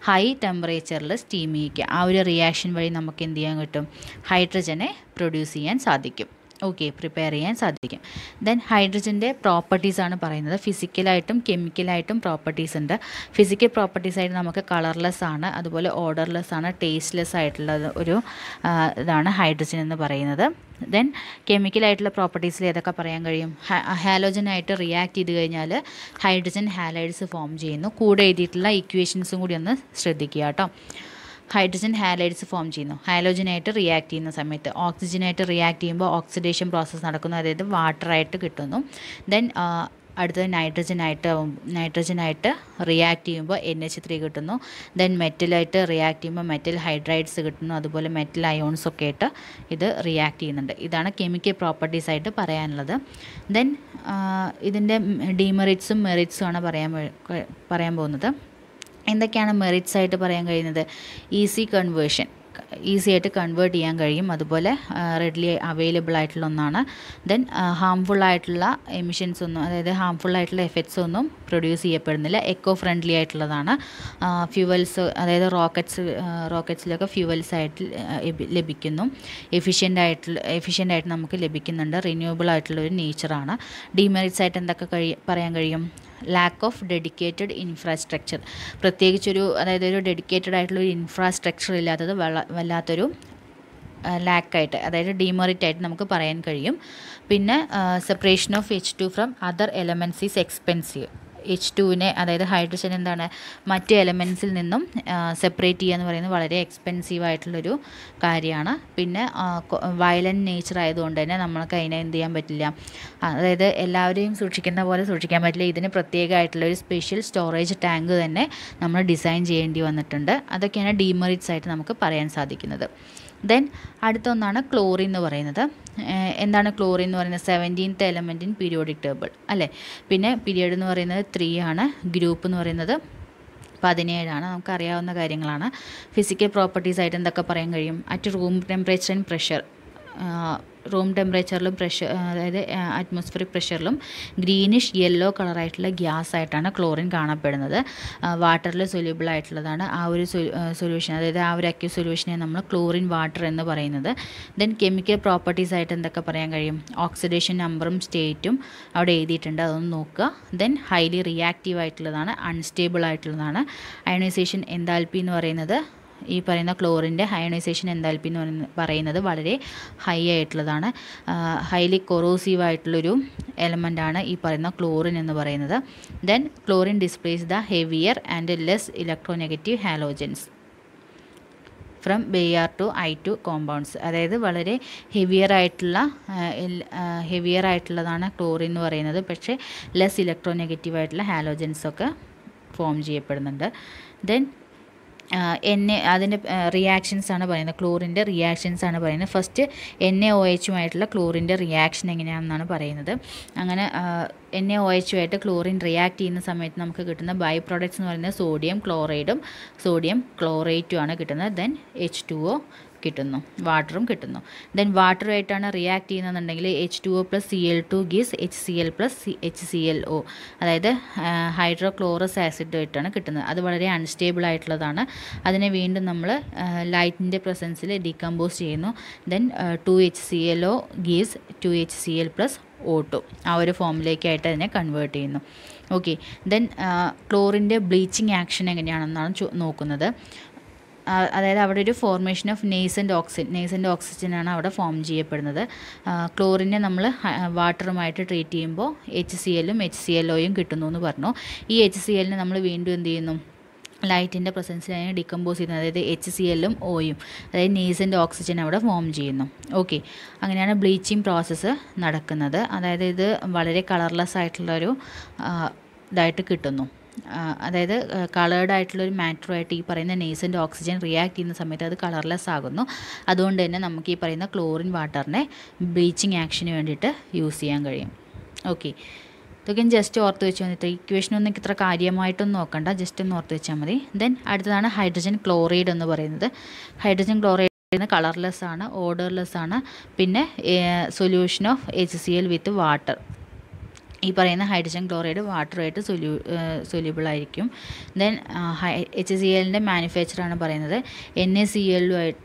ഹൈ ടെമ്പറേച്ചറിൽ സ്റ്റീം ചെയ്യിക്കുക ആ ഒരു റിയാക്ഷൻ വഴി നമുക്ക് എന്ത് ചെയ്യാൻ കിട്ടും ഹൈഡ്രജനെ പ്രൊഡ്യൂസ് ചെയ്യാൻ സാധിക്കും ഓക്കെ പ്രിപ്പയർ ചെയ്യാൻ സാധിക്കും ദെൻ ഹൈഡ്രജൻ്റെ പ്രോപ്പർട്ടീസാണ് പറയുന്നത് ഫിസിക്കലായിട്ടും കെമിക്കലായിട്ടും പ്രോപ്പർട്ടീസ് ഉണ്ട് ഫിസിക്കൽ പ്രോപ്പർട്ടീസ് ആയിട്ട് നമുക്ക് കളർലെസ് ആണ് അതുപോലെ ഓർഡർലെസ് ആണ് ടേസ്റ്റ്ലെസ് ആയിട്ടുള്ള ഒരു ഇതാണ് ഹൈഡ്രജൻ എന്ന് പറയുന്നത് ദെൻ കെമിക്കലായിട്ടുള്ള പ്രോപ്പർട്ടീസിൽ ഏതൊക്കെ പറയാൻ കഴിയും ഹാലോജനായിട്ട് റിയാക്ട് ചെയ്ത് കഴിഞ്ഞാൽ ഹൈഡ്രജൻ ഹാലൈഡ്സ് ഫോം ചെയ്യുന്നു കൂടെ എഴുതിയിട്ടുള്ള ഇക്വേഷൻസും കൂടി ഒന്ന് ശ്രദ്ധിക്കുക കേട്ടോ ഹൈഡ്രജൻ ഹാലൈഡ്സ് ഫോം ചെയ്യുന്നു ഹൈലോജനായിട്ട് റിയാക്ട് ചെയ്യുന്ന സമയത്ത് ഓക്സിജനായിട്ട് റിയാക്ട് ചെയ്യുമ്പോൾ ഓക്സിഡേഷൻ പ്രോസസ്സ് നടക്കുന്നു അതായത് വാട്ടറായിട്ട് കിട്ടുന്നു ദെൻ അടുത്തത് നൈട്രജനായിട്ട് നൈട്രജനായിട്ട് റിയാക്ട് ചെയ്യുമ്പോൾ എൻ എച്ച് ത്രീ കിട്ടുന്നു ദെൻ മെറ്റലായിട്ട് റിയാക്ട് ചെയ്യുമ്പോൾ മെറ്റൽ ഹൈഡ്രൈഡ്സ് കിട്ടുന്നു അതുപോലെ മെറ്റൽ അയോൺസ് ഒക്കെ ആയിട്ട് ഇത് റിയാക്ട് ചെയ്യുന്നുണ്ട് ഇതാണ് കെമിക്കൽ പ്രോപ്പർട്ടീസ് ആയിട്ട് പറയാനുള്ളത് ദെൻ ഇതിൻ്റെ ഡിമെറിറ്റ്സും മെറിറ്റ്സും ആണ് പറയാൻ പറയാൻ പോകുന്നത് എന്തൊക്കെയാണ് മെറിറ്റ്സ് ആയിട്ട് പറയാൻ കഴിയുന്നത് ഈസി കൺവേർഷൻ ഈസി ആയിട്ട് കൺവേർട്ട് ചെയ്യാൻ കഴിയും അതുപോലെ റെഡിലി അവൈലബിൾ ആയിട്ടുള്ള ഒന്നാണ് ദെൻ ഹാംഫുൾ ആയിട്ടുള്ള എമിഷൻസ് ഒന്നും അതായത് ഹാംഫുൾ ആയിട്ടുള്ള എഫക്ട്സ് ഒന്നും പ്രൊഡ്യൂസ് ചെയ്യപ്പെടുന്നില്ല എക്കോ ഫ്രണ്ട്ലി ആയിട്ടുള്ളതാണ് ഫ്യൂവൽസ് അതായത് റോക്കറ്റ്സ് റോക്കറ്റ്സിലൊക്കെ ഫ്യൂവൽസ് ആയിട്ട് ലഭിക്കുന്നു എഫിഷ്യൻ്റ് ആയിട്ടുള്ള എഫിഷ്യൻ്റ് ആയിട്ട് നമുക്ക് ലഭിക്കുന്നുണ്ട് റിന്യൂവബിൾ ആയിട്ടുള്ള ഒരു നേച്ചറാണ് ഡിമെറിറ്റ്സ് ആയിട്ട് എന്തൊക്കെ കഴി പറയാൻ കഴിയും ലാക്ക് ഓഫ് ഡെഡിക്കേറ്റഡ് ഇൻഫ്രാസ്ട്രക്ചർ പ്രത്യേകിച്ചൊരു അതായത് ഒരു ഡെഡിക്കേറ്റഡ് ആയിട്ടുള്ള ഒരു ഇൻഫ്രാസ്ട്രക്ചർ ഇല്ലാത്തത് വല്ലാത്തൊരു ലാക്കായിട്ട് അതായത് ഡിമെറിറ്റ് ആയിട്ട് നമുക്ക് പറയാൻ കഴിയും പിന്നെ separation of H two from other elements is expensive H ടുവിനെ അതായത് ഹൈഡ്രജൻ എന്താണ് മറ്റ് എലമെൻസിൽ നിന്നും സെപ്പറേറ്റ് ചെയ്യുക എന്ന് പറയുന്നത് വളരെ എക്സ്പെൻസീവ് ആയിട്ടുള്ളൊരു കാര്യമാണ് പിന്നെ വയലൻറ്റ് നേച്ചർ ആയതുകൊണ്ട് തന്നെ നമ്മൾക്ക് അതിനെ എന്ത് ചെയ്യാൻ പറ്റില്ല അതായത് എല്ലാവരെയും സൂക്ഷിക്കുന്ന പോലെ സൂക്ഷിക്കാൻ പറ്റില്ല ഇതിന് പ്രത്യേകമായിട്ടുള്ള ഒരു സ്പെഷ്യൽ സ്റ്റോറേജ് ടാങ്ക് തന്നെ നമ്മൾ ഡിസൈൻ ചെയ്യേണ്ടി വന്നിട്ടുണ്ട് അതൊക്കെയാണ് ഡീമെറിറ്റ്സ് ആയിട്ട് നമുക്ക് പറയാൻ സാധിക്കുന്നത് ദെൻ അടുത്തൊന്നാണ് ക്ലോറിൻ എന്ന് പറയുന്നത് എന്താണ് ക്ലോറിൻ എന്ന് പറയുന്നത് seventeenth element in periodic table അല്ലേ പിന്നെ പീരിയഡ് എന്ന് പറയുന്നത് ത്രീ ആണ് ഗ്രൂപ്പ് എന്ന് പറയുന്നത് പതിനേഴാണ് നമുക്കറിയാവുന്ന കാര്യങ്ങളാണ് ഫിസിക്കൽ പ്രോപ്പർട്ടീസ് ആയിട്ട് എന്തൊക്കെ പറയാൻ കഴിയും at room temperature and pressure room ടെമ്പറേച്ചറിലും പ്രഷർ അതായത് അറ്റ്മോസ്ഫിയറിക് പ്രഷറിലും ഗ്രീനിഷ് യെല്ലോ കളറായിട്ടുള്ള ഗ്യാസ് ആയിട്ടാണ് ക്ലോറിൻ കാണപ്പെടുന്നത് വാട്ടറിൽ സൊല്യൂബിൾ ആയിട്ടുള്ളതാണ് ആ ഒരു സൊല്യൂഷൻ അതായത് ആ ഒരു അക്യൂ സൊല്യൂഷനെ നമ്മൾ ക്ലോറിൻ വാട്ടർ എന്ന് പറയുന്നത് ദെൻ കെമിക്കൽ പ്രോപ്പർട്ടീസ് ആയിട്ട് എന്തൊക്കെ പറയാൻ കഴിയും ഓക്സിഡേഷൻ നമ്പറും സ്റ്റേറ്റും അവിടെ എഴുതിയിട്ടുണ്ട് അതൊന്ന് നോക്കുക ദെൻ ഹൈലി റിയാക്റ്റീവ് ആയിട്ടുള്ളതാണ് അൺസ്റ്റേബിൾ ആയിട്ടുള്ളതാണ് അയണൈസേഷൻ എന്താൽപ്പി എന്ന് പറയുന്നത് ഈ പറയുന്ന ക്ലോറിൻ്റെ ഹയണൈസേഷൻ എന്തായാലും എന്ന് പറയുന്നത് വളരെ ഹൈ ആയിട്ടുള്ളതാണ് ഹൈലി കൊറോസീവ് ആയിട്ടുള്ളൊരു എലമെൻ്റാണ് ഈ പറയുന്ന ക്ലോറിൻ എന്ന് പറയുന്നത് then chlorine displace the heavier and less electronegative halogens from B R two I two compounds അതായത് വളരെ ഹെവിയർ ആയിട്ടുള്ള ഹെവിയർ ആയിട്ടുള്ളതാണ് ക്ലോറിൻ എന്ന് പറയുന്നത് പക്ഷേ ലെസ് ഇലക്ട്രോനെഗറ്റീവ് ആയിട്ടുള്ള ഹാലോജൻസ് ഒക്കെ ഫോം ചെയ്യപ്പെടുന്നുണ്ട് ദെൻ എന്നെ അതിൻ്റെ റിയാക്ഷൻസ് ആണ് പറയുന്നത് ക്ലോറിൻ്റെ റിയാക്ഷൻസ് ആണ് പറയുന്നത് ഫസ്റ്റ് എൻ എ ഒ എച്ചുമായിട്ടുള്ള ക്ലോറിൻ്റെ റിയാക്ഷൻ എങ്ങനെയാണെന്നാണ് പറയുന്നത് അങ്ങനെ എൻ എ ഒ എച്ചുമായിട്ട് ക്ലോറിൻ റിയാക്ട് ചെയ്യുന്ന സമയത്ത് നമുക്ക് കിട്ടുന്ന ബൈ പ്രോഡക്ട്സ് എന്ന് പറയുന്നത് സോഡിയം ക്ലോറൈഡും സോഡിയം ക്ലോറേറ്റും ആണ് കിട്ടുന്നത് ദെൻ എച്ച് ടു ഒ കിട്ടുന്നു വാട്ടറും കിട്ടുന്നു ദെൻ വാട്ടറുമായിട്ടാണ് റിയാക്ട് ചെയ്യുന്നതെന്നുണ്ടെങ്കിൽ H two O plus C L two gives H C L plus C H C L O അതായത് ഹൈഡ്രോക്ലോറസ് ആസിഡുമായിട്ടാണ് കിട്ടുന്നത് അത് വളരെ അൺസ്റ്റേബിൾ ആയിട്ടുള്ളതാണ് അതിനെ വീണ്ടും നമ്മൾ ലൈറ്റിൻ്റെ പ്രസൻസിൽ ഡീകമ്പോസ് ചെയ്യുന്നു then two H C L O gives two H C L plus O two ആ ഒരു ഫോമിലേക്കായിട്ട് അതിനെ കൺവേർട്ട് ചെയ്യുന്നു ഓക്കെ ദെൻ ക്ലോറിൻ്റെ ബ്ലീച്ചിങ് ആക്ഷൻ എങ്ങനെയാണെന്നാണ് നോക്കുന്നത് അതായത് അവിടെ ഒരു formation of nascent oxygen nascent ഓക്സിജനാണ് അവിടെ ഫോം ചെയ്യപ്പെടുന്നത് ക്ലോറിനെ നമ്മൾ വാട്ടറുമായിട്ട് ട്രീറ്റ് ചെയ്യുമ്പോൾ എച്ച് സി എല്ലും എച്ച് സി എല്ലോയും കിട്ടുന്നു എന്ന് പറഞ്ഞു ഈ എച്ച് സി എല്ലിന് നമ്മൾ വീണ്ടും എന്ത് ചെയ്യുന്നു ലൈറ്റിൻ്റെ പ്രസൻസിലാണ് ഡിക്കമ്പോസ് ചെയ്യുന്നത് അതായത് എച്ച് സി എല്ലും ഓയും അതായത് നേസൻ്റ് ഓക്സിജൻ അവിടെ ഫോം ചെയ്യുന്നു ഓക്കെ അങ്ങനെയാണ് ബ്ലീച്ചിങ് പ്രോസസ്സ് നടക്കുന്നത് അതായത് ഇത് വളരെ കളർലെസ് ആയിട്ടുള്ളൊരു ഇതായിട്ട് കിട്ടുന്നു അതായത് കളേർഡ് ആയിട്ടുള്ളൊരു മാറ്ററുമായിട്ട് ഈ പറയുന്ന നേസിൻ്റെ ഓക്സിജൻ റിയാക്ട് ചെയ്യുന്ന സമയത്ത് അത് കളർലെസ് ആകുന്നു അതുകൊണ്ട് തന്നെ നമുക്ക് ഈ പറയുന്ന ക്ലോറിൻ വാട്ടറിനെ ബ്ലീച്ചിങ് ആക്ഷന് വേണ്ടിയിട്ട് യൂസ് ചെയ്യാൻ കഴിയും ഓക്കെ ഇതൊക്കെ ജസ്റ്റ് ഓർത്ത് വെച്ച് വന്നിട്ട് ഇക്വേഷൻ ഒന്നും ഇത്ര കാര്യമായിട്ടൊന്നും നോക്കണ്ട ജസ്റ്റ് ഒന്ന് ഓർത്ത് വെച്ചാൽ മതി ദെൻ അടുത്തതാണ് ഹൈഡ്രജൻ ക്ലോറൈഡ് എന്ന് പറയുന്നത് ഹൈഡ്രജൻ ക്ലോറൈഡ് കളർലെസ് ആണ് ഓർഡർലെസ് ആണ് പിന്നെ solution of H C L with water ഈ പറയുന്ന ഹൈഡ്രജൻ ക്ലോറൈഡ് വാട്ടറുമായിട്ട് സൊല്യൂ സൊല്യൂബിൾ ആയിരിക്കും ദെൻ ഹൈ എച്ച് സി എല്ലിൻ്റെ മാനുഫാക്ചറാണ് പറയുന്നത് എൻ എ സി എല്ലുമായിട്ട്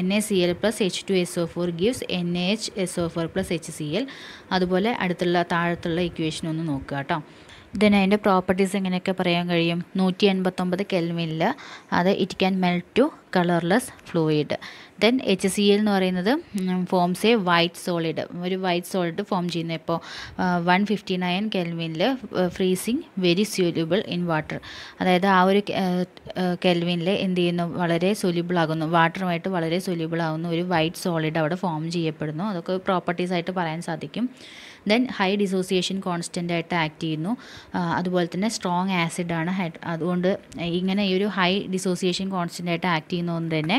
N A C L plus H two S O four gives N A H S O four plus H C L അതുപോലെ അടുത്തുള്ള താഴത്തുള്ള equation ഒന്ന് നോക്കുക കേട്ടോ ദെൻ അതിൻ്റെ പ്രോപ്പർട്ടീസ് എങ്ങനെയൊക്കെ പറയാൻ കഴിയും നൂറ്റി എൺപത്തൊമ്പത് കെൽവിനിൽ അത് it can melt to colourless fluid then H C L എന്ന് പറയുന്നത് ഫോംസ് എ വൈറ്റ് സോളിഡ് ഒരു വൈറ്റ് സോളിഡ് ഫോം ചെയ്യുന്നത് ഇപ്പോൾ വൺ ഫിഫ്റ്റി നയൻ കെൽവിനിൽ freezing very soluble in water അതായത് ആ ഒരു കെൽവിനിൽ എന്ത് ചെയ്യുന്നു വളരെ സൊല്യൂബിൾ ആകുന്നു വാട്ടറുമായിട്ട് വളരെ സൊല്യൂബിൾ ആകുന്നു ഒരു വൈറ്റ് സോളിഡ് അവിടെ ഫോം ചെയ്യപ്പെടുന്നു അതൊക്കെ പ്രോപ്പർട്ടീസ് ആയിട്ട് പറയാൻ സാധിക്കും ദെൻ ഹൈ ഡിസോസിയേഷൻ കോൺസ്റ്റൻ്റ് ആയിട്ട് ആക്ട് ചെയ്യുന്നു അതുപോലെ തന്നെ സ്ട്രോങ് ആസിഡാണ് അതുകൊണ്ട് ഇങ്ങനെ ഈ ഒരു ഹൈ ഡിസോസിയേഷൻ കോൺസ്റ്റൻ്റ് ആയിട്ട് ആക്ട് ചെയ്യുന്നതുകൊണ്ട് തന്നെ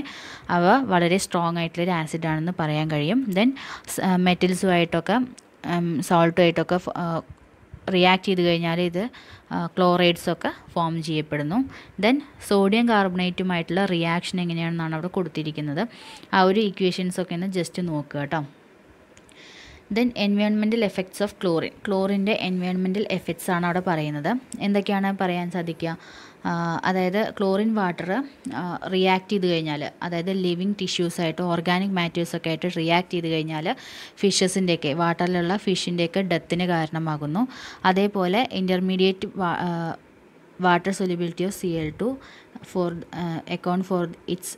അവ വളരെ സ്ട്രോങ് ആയിട്ടുള്ളൊരു ആസിഡാണെന്ന് പറയാൻ കഴിയും ദെൻ മെറ്റൽസുമായിട്ടൊക്കെ സോൾട്ടുമായിട്ടൊക്കെ റിയാക്ട് ചെയ്ത് കഴിഞ്ഞാൽ ഇത് ക്ലോറൈഡ്സൊക്കെ ഫോം ചെയ്യപ്പെടുന്നു ദെൻ സോഡിയം കാർബണേറ്റുമായിട്ടുള്ള റിയാക്ഷൻ എങ്ങനെയാണെന്നാണ് അവിടെ കൊടുത്തിരിക്കുന്നത് ആ ഒരു ഇക്വേഷൻസൊക്കെ ഒന്ന് ജസ്റ്റ് നോക്കുക കേട്ടോ ദെൻ എൻവയോൺമെൻ്റൽ എഫക്ട്സ് ഓഫ് ക്ലോറിൻ ക്ലോറിൻ്റെ എൻവയോൺമെൻറ്റൽ എഫക്ട്സ് ആണ് അവിടെ പറയുന്നത് എന്തൊക്കെയാണ് പറയാൻ സാധിക്കുക അതായത് ക്ലോറിൻ വാട്ടർ റിയാക്ട് ചെയ്ത് കഴിഞ്ഞാൽ അതായത് ലിവിങ് ടിഷ്യൂസായിട്ട് ഓർഗാനിക് മാറ്റേഴ്സൊക്കെ ആയിട്ട് റിയാക്ട് ചെയ്ത് കഴിഞ്ഞാൽ ഫിഷസിൻ്റെയൊക്കെ വാട്ടറിലുള്ള ഫിഷിൻ്റെയൊക്കെ ഡെത്തിന് കാരണമാകുന്നു അതേപോലെ intermediate water solubility of C L two for account for its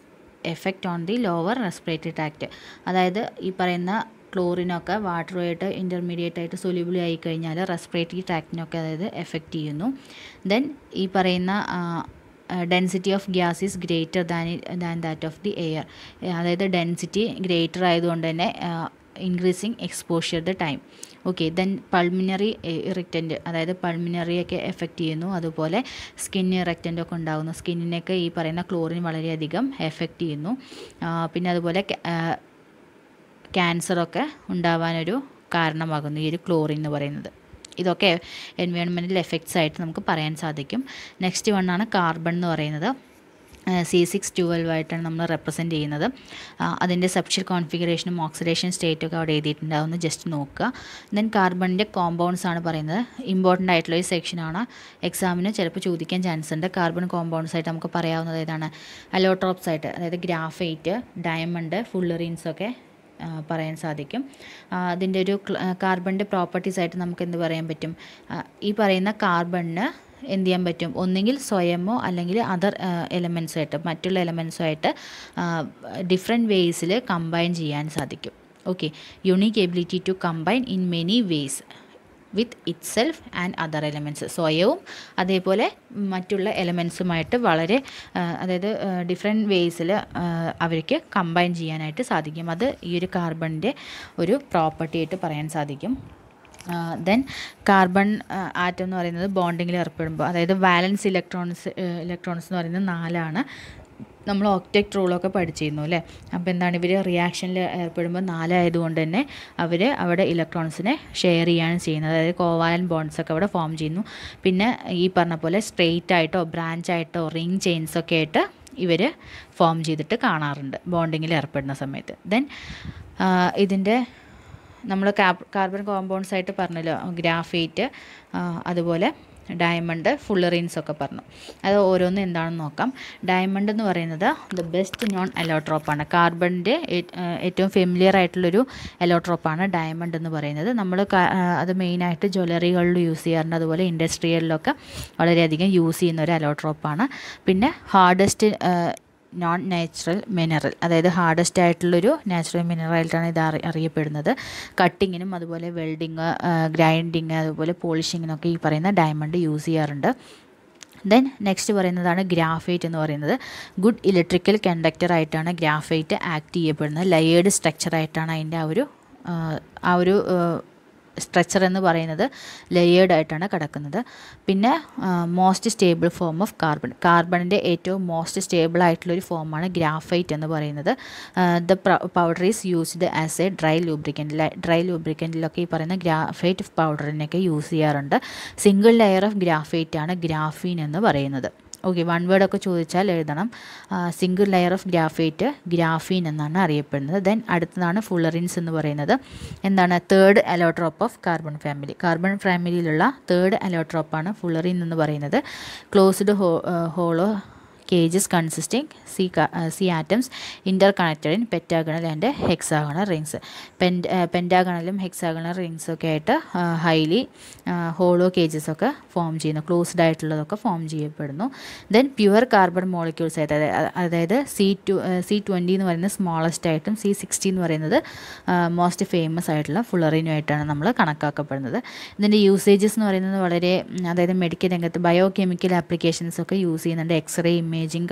effect on the lower respiratory tract അതായത് ഈ പറയുന്ന ക്ലോറിനൊക്കെ വാട്ടറുമായിട്ട് ഇൻ്റർമീഡിയറ്റ് ആയിട്ട് സൊല്യൂബിൾ ആയി കഴിഞ്ഞാൽ റെസ്പിറേറ്ററി ട്രാക്റ്റിനൊക്കെ അതായത് എഫക്റ്റ് ചെയ്യുന്നു ദെൻ ഈ പറയുന്ന density of gas is greater than than that of the air അതായത് ഡെൻസിറ്റി ഗ്രേറ്റർ ആയതുകൊണ്ട് തന്നെ increasing exposure the time okay then pulmonary irritant അതായത് പൾമിനറിയൊക്കെ എഫക്റ്റ് ചെയ്യുന്നു അതുപോലെ സ്കിൻ ഇറക്റ്റൻ്റ് ഒക്കെ ഉണ്ടാകുന്നു സ്കിന്നിനൊക്കെ ഈ പറയുന്ന ക്ലോറിൻ വളരെയധികം എഫക്റ്റ് ചെയ്യുന്നു പിന്നെ അതുപോലെ ക്യാൻസറൊക്കെ ഉണ്ടാവാനൊരു കാരണമാകുന്നു ഈ ഒരു ക്ലോറിൻ എന്ന് പറയുന്നത് ഇതൊക്കെ എൻവയോൺമെൻറ്റിൽ എഫക്ട്സ് ആയിട്ട് നമുക്ക് പറയാൻ സാധിക്കും നെക്സ്റ്റ് വണ്ണാണ് കാർബൺ എന്ന് പറയുന്നത് സി സിക്സ് ട്വൽവ് ആയിട്ടാണ് നമ്മൾ റെപ്രസെൻറ്റ് ചെയ്യുന്നത് അതിൻ്റെ സബ്ഷ്യൽ കോൺഫിഗറേഷനും ഓക്സിഡേഷൻ സ്റ്റേറ്റൊക്കെ അവിടെ എഴുതിയിട്ടുണ്ടാവുമെന്ന് ജസ്റ്റ് നോക്കുക ദെൻ കാർബണിൻ്റെ കോമ്പൗണ്ട്സ് ആണ് പറയുന്നത് ഇമ്പോർട്ടൻ്റ് ആയിട്ടുള്ള ഒരു സെക്ഷനാണ് എക്സാമിന് ചിലപ്പോൾ ചോദിക്കാൻ ചാൻസ് ഉണ്ട് കാർബൺ കോമ്പൗണ്ട്സ് ആയിട്ട് നമുക്ക് പറയാവുന്നത് ഏതാണ് അലോട്രോപ്സ് ആയിട്ട് അതായത് ഗ്രാഫൈറ്റ് ഡയമണ്ട് ഫുള്ളറീൻസ് ഒക്കെ പറയാൻ സാധിക്കും അതിൻ്റെ ഒരു കാർബണിൻ്റെ പ്രോപ്പർട്ടീസ് ആയിട്ട് നമുക്ക് എന്ത് പറയാൻ പറ്റും ഈ പറയുന്ന കാർബണിന് എന്ത് ചെയ്യാൻ പറ്റും ഒന്നുകിൽ സ്വയമോ അല്ലെങ്കിൽ അതർ എലമെൻസുമായിട്ട് മറ്റുള്ള ആയിട്ട് ഡിഫറെൻറ്റ് വേയ്സിൽ കമ്പൈൻ ചെയ്യാൻ സാധിക്കും okay unique ability to combine in many ways with itself and other elements സ്വയവും അതേപോലെ മറ്റുള്ള എലമെൻസുമായിട്ട് വളരെ അതായത് ഡിഫറെൻറ്റ് വേയ്സിൽ അവർക്ക് കമ്പൈൻ ചെയ്യാനായിട്ട് സാധിക്കും അത് ഈ ഒരു കാർബണിൻ്റെ ഒരു പ്രോപ്പർട്ടി ആയിട്ട് പറയാൻ സാധിക്കും ദെൻ കാർബൺ ആറ്റം എന്ന് പറയുന്നത് ബോണ്ടിങ്ങിൽ ഏർപ്പെടുമ്പോൾ അതായത് വാലൻസ് ഇലക്ട്രോൺസ് ഇലക്ട്രോൺസ് എന്ന് പറയുന്നത് നാലാണ് നമ്മൾ ഒക്ടെക്ട് റൂളൊക്കെ പഠിച്ചിരുന്നു അല്ലേ അപ്പോൾ എന്താണ് ഇവർ റിയാക്ഷനിൽ ഏർപ്പെടുമ്പോൾ നാലായതുകൊണ്ട് തന്നെ അവർ അവിടെ ഇലക്ട്രോൺസിനെ ഷെയർ ചെയ്യാണ് ചെയ്യുന്നത് അതായത് കോവാലൻ ബോൺസ് ഒക്കെ അവിടെ ഫോം ചെയ്യുന്നു പിന്നെ ഈ പറഞ്ഞ പോലെ സ്ട്രെയിറ്റ് ആയിട്ടോ ബ്രാഞ്ച് ആയിട്ടോ റിങ് ചെയിൻസ് ഒക്കെ ആയിട്ട് ഇവർ ഫോം ചെയ്തിട്ട് കാണാറുണ്ട് ബോണ്ടിങ്ങിൽ ഏർപ്പെടുന്ന സമയത്ത് ദെൻ ഇതിൻ്റെ നമ്മൾ കാർബൺ കോമ്പൗണ്ട്സ് ആയിട്ട് പറഞ്ഞല്ലോ ഗ്രാഫൈറ്റ് അതുപോലെ ഡയമണ്ട് റീൻസ് ഒക്കെ പറഞ്ഞു അത് ഓരോന്നും എന്താണെന്ന് നോക്കാം ഡയമണ്ട് എന്ന് പറയുന്നത് ദ ബെസ്റ്റ് നോൺ അലോട്രോപ്പാണ് കാർബണിൻ്റെ ഏറ്റവും ഫെമിലിയർ ആയിട്ടുള്ളൊരു അലോട്രോപ്പാണ് ഡയമണ്ട് എന്ന് പറയുന്നത് നമ്മൾ അത് മെയിനായിട്ട് ജ്വല്ലറികളിൽ യൂസ് ചെയ്യാറുണ്ട് അതുപോലെ ഇൻഡസ്ട്രിയലിലൊക്കെ വളരെയധികം യൂസ് ചെയ്യുന്ന ഒരു അലോട്രോപ്പാണ് പിന്നെ ഹാർഡസ്റ്റ് നോൺ നാച്ചുറൽ മിനറൽ അതായത് ഹാർഡസ്റ്റ് ആയിട്ടുള്ളൊരു നാച്ചുറൽ മിനറലായിട്ടാണ് ഇത് അറി അറിയപ്പെടുന്നത് കട്ടിങ്ങിനും അതുപോലെ വെൽഡിങ് ഗ്രൈൻഡിങ് അതുപോലെ പോളിഷിങ്ങിനൊക്കെ ഈ പറയുന്ന ഡയമണ്ട് യൂസ് ചെയ്യാറുണ്ട് ദെൻ നെക്സ്റ്റ് പറയുന്നതാണ് ഗ്രാഫൈറ്റ് എന്ന് പറയുന്നത് ഗുഡ് ഇലക്ട്രിക്കൽ കണ്ടക്ടർ ആയിട്ടാണ് ഗ്രാഫൈറ്റ് ആക്ട് ചെയ്യപ്പെടുന്നത് ലയേഡ് സ്ട്രക്ചറായിട്ടാണ് അതിൻ്റെ ആ ഒരു ആ ഒരു സ്ട്രക്ചർ എന്ന് പറയുന്നത് ലെയേർഡ് ആയിട്ടാണ് കിടക്കുന്നത് പിന്നെ most stable form of carbon കാർബണിൻ്റെ ഏറ്റവും മോസ്റ്റ് സ്റ്റേബിൾ ആയിട്ടുള്ളൊരു ഫോമാണ് ഗ്രാഫൈറ്റ് എന്ന് പറയുന്നത് the powder is used as a dry lubricant dry ലൂബ്രിക്കൻ്റിലൊക്കെ ഈ പറയുന്ന ഗ്രാഫൈറ്റ് പൗഡറിനൊക്കെ യൂസ് ചെയ്യാറുണ്ട് സിംഗിൾ ലെയർ ഓഫ് ഗ്രാഫൈറ്റ് ആണ് ഗ്രാഫീൻ എന്ന് പറയുന്നത് ഓക്കെ വൺ വേർഡൊക്കെ ചോദിച്ചാൽ എഴുതണം single layer of graphite graphene എന്നാണ് അറിയപ്പെടുന്നത് ദെൻ അടുത്തതാണ് ഫുളറിൻസ് എന്ന് പറയുന്നത് എന്താണ് third allotrope of carbon family carbon ഫാമിലിയിലുള്ള തേർഡ് അലോട്രോപ്പാണ് ഫുളറിൻ എന്ന് പറയുന്നത് closed hollow cages consisting C C atoms interconnected in pentagonal and hexagonal rings പെൻഡ പെൻറ്റാഗണലും ഹെക്സാഗണൽ ഒക്കെ ആയിട്ട് ഹൈലി ഹോളോ ഒക്കെ ഫോം ചെയ്യുന്നു ക്ലോസ്ഡ് ആയിട്ടുള്ളതൊക്കെ ഫോം ചെയ്യപ്പെടുന്നു ദെൻ പ്യുവർ കാർബൺ മോളിക്യൂൾസ് ആയിട്ട് അതായത് സി ടു സി ട്വൻറ്റി എന്ന് പറയുന്നത് സ്മോളസ്റ്റ് ആയിട്ടും സി സിക്സ്റ്റി എന്ന് പറയുന്നത് മോസ്റ്റ് ഫേമസ് ആയിട്ടുള്ള ഫുള്ളറിനുമായിട്ടാണ് നമ്മൾ കണക്കാക്കപ്പെടുന്നത് ഇതിൻ്റെ യൂസേജസ് എന്ന് പറയുന്നത് വളരെ അതായത് മെഡിക്കൽ രംഗത്ത് ബയോ കെമിക്കൽ ഒക്കെ യൂസ് ചെയ്യുന്നുണ്ട് X ray imaging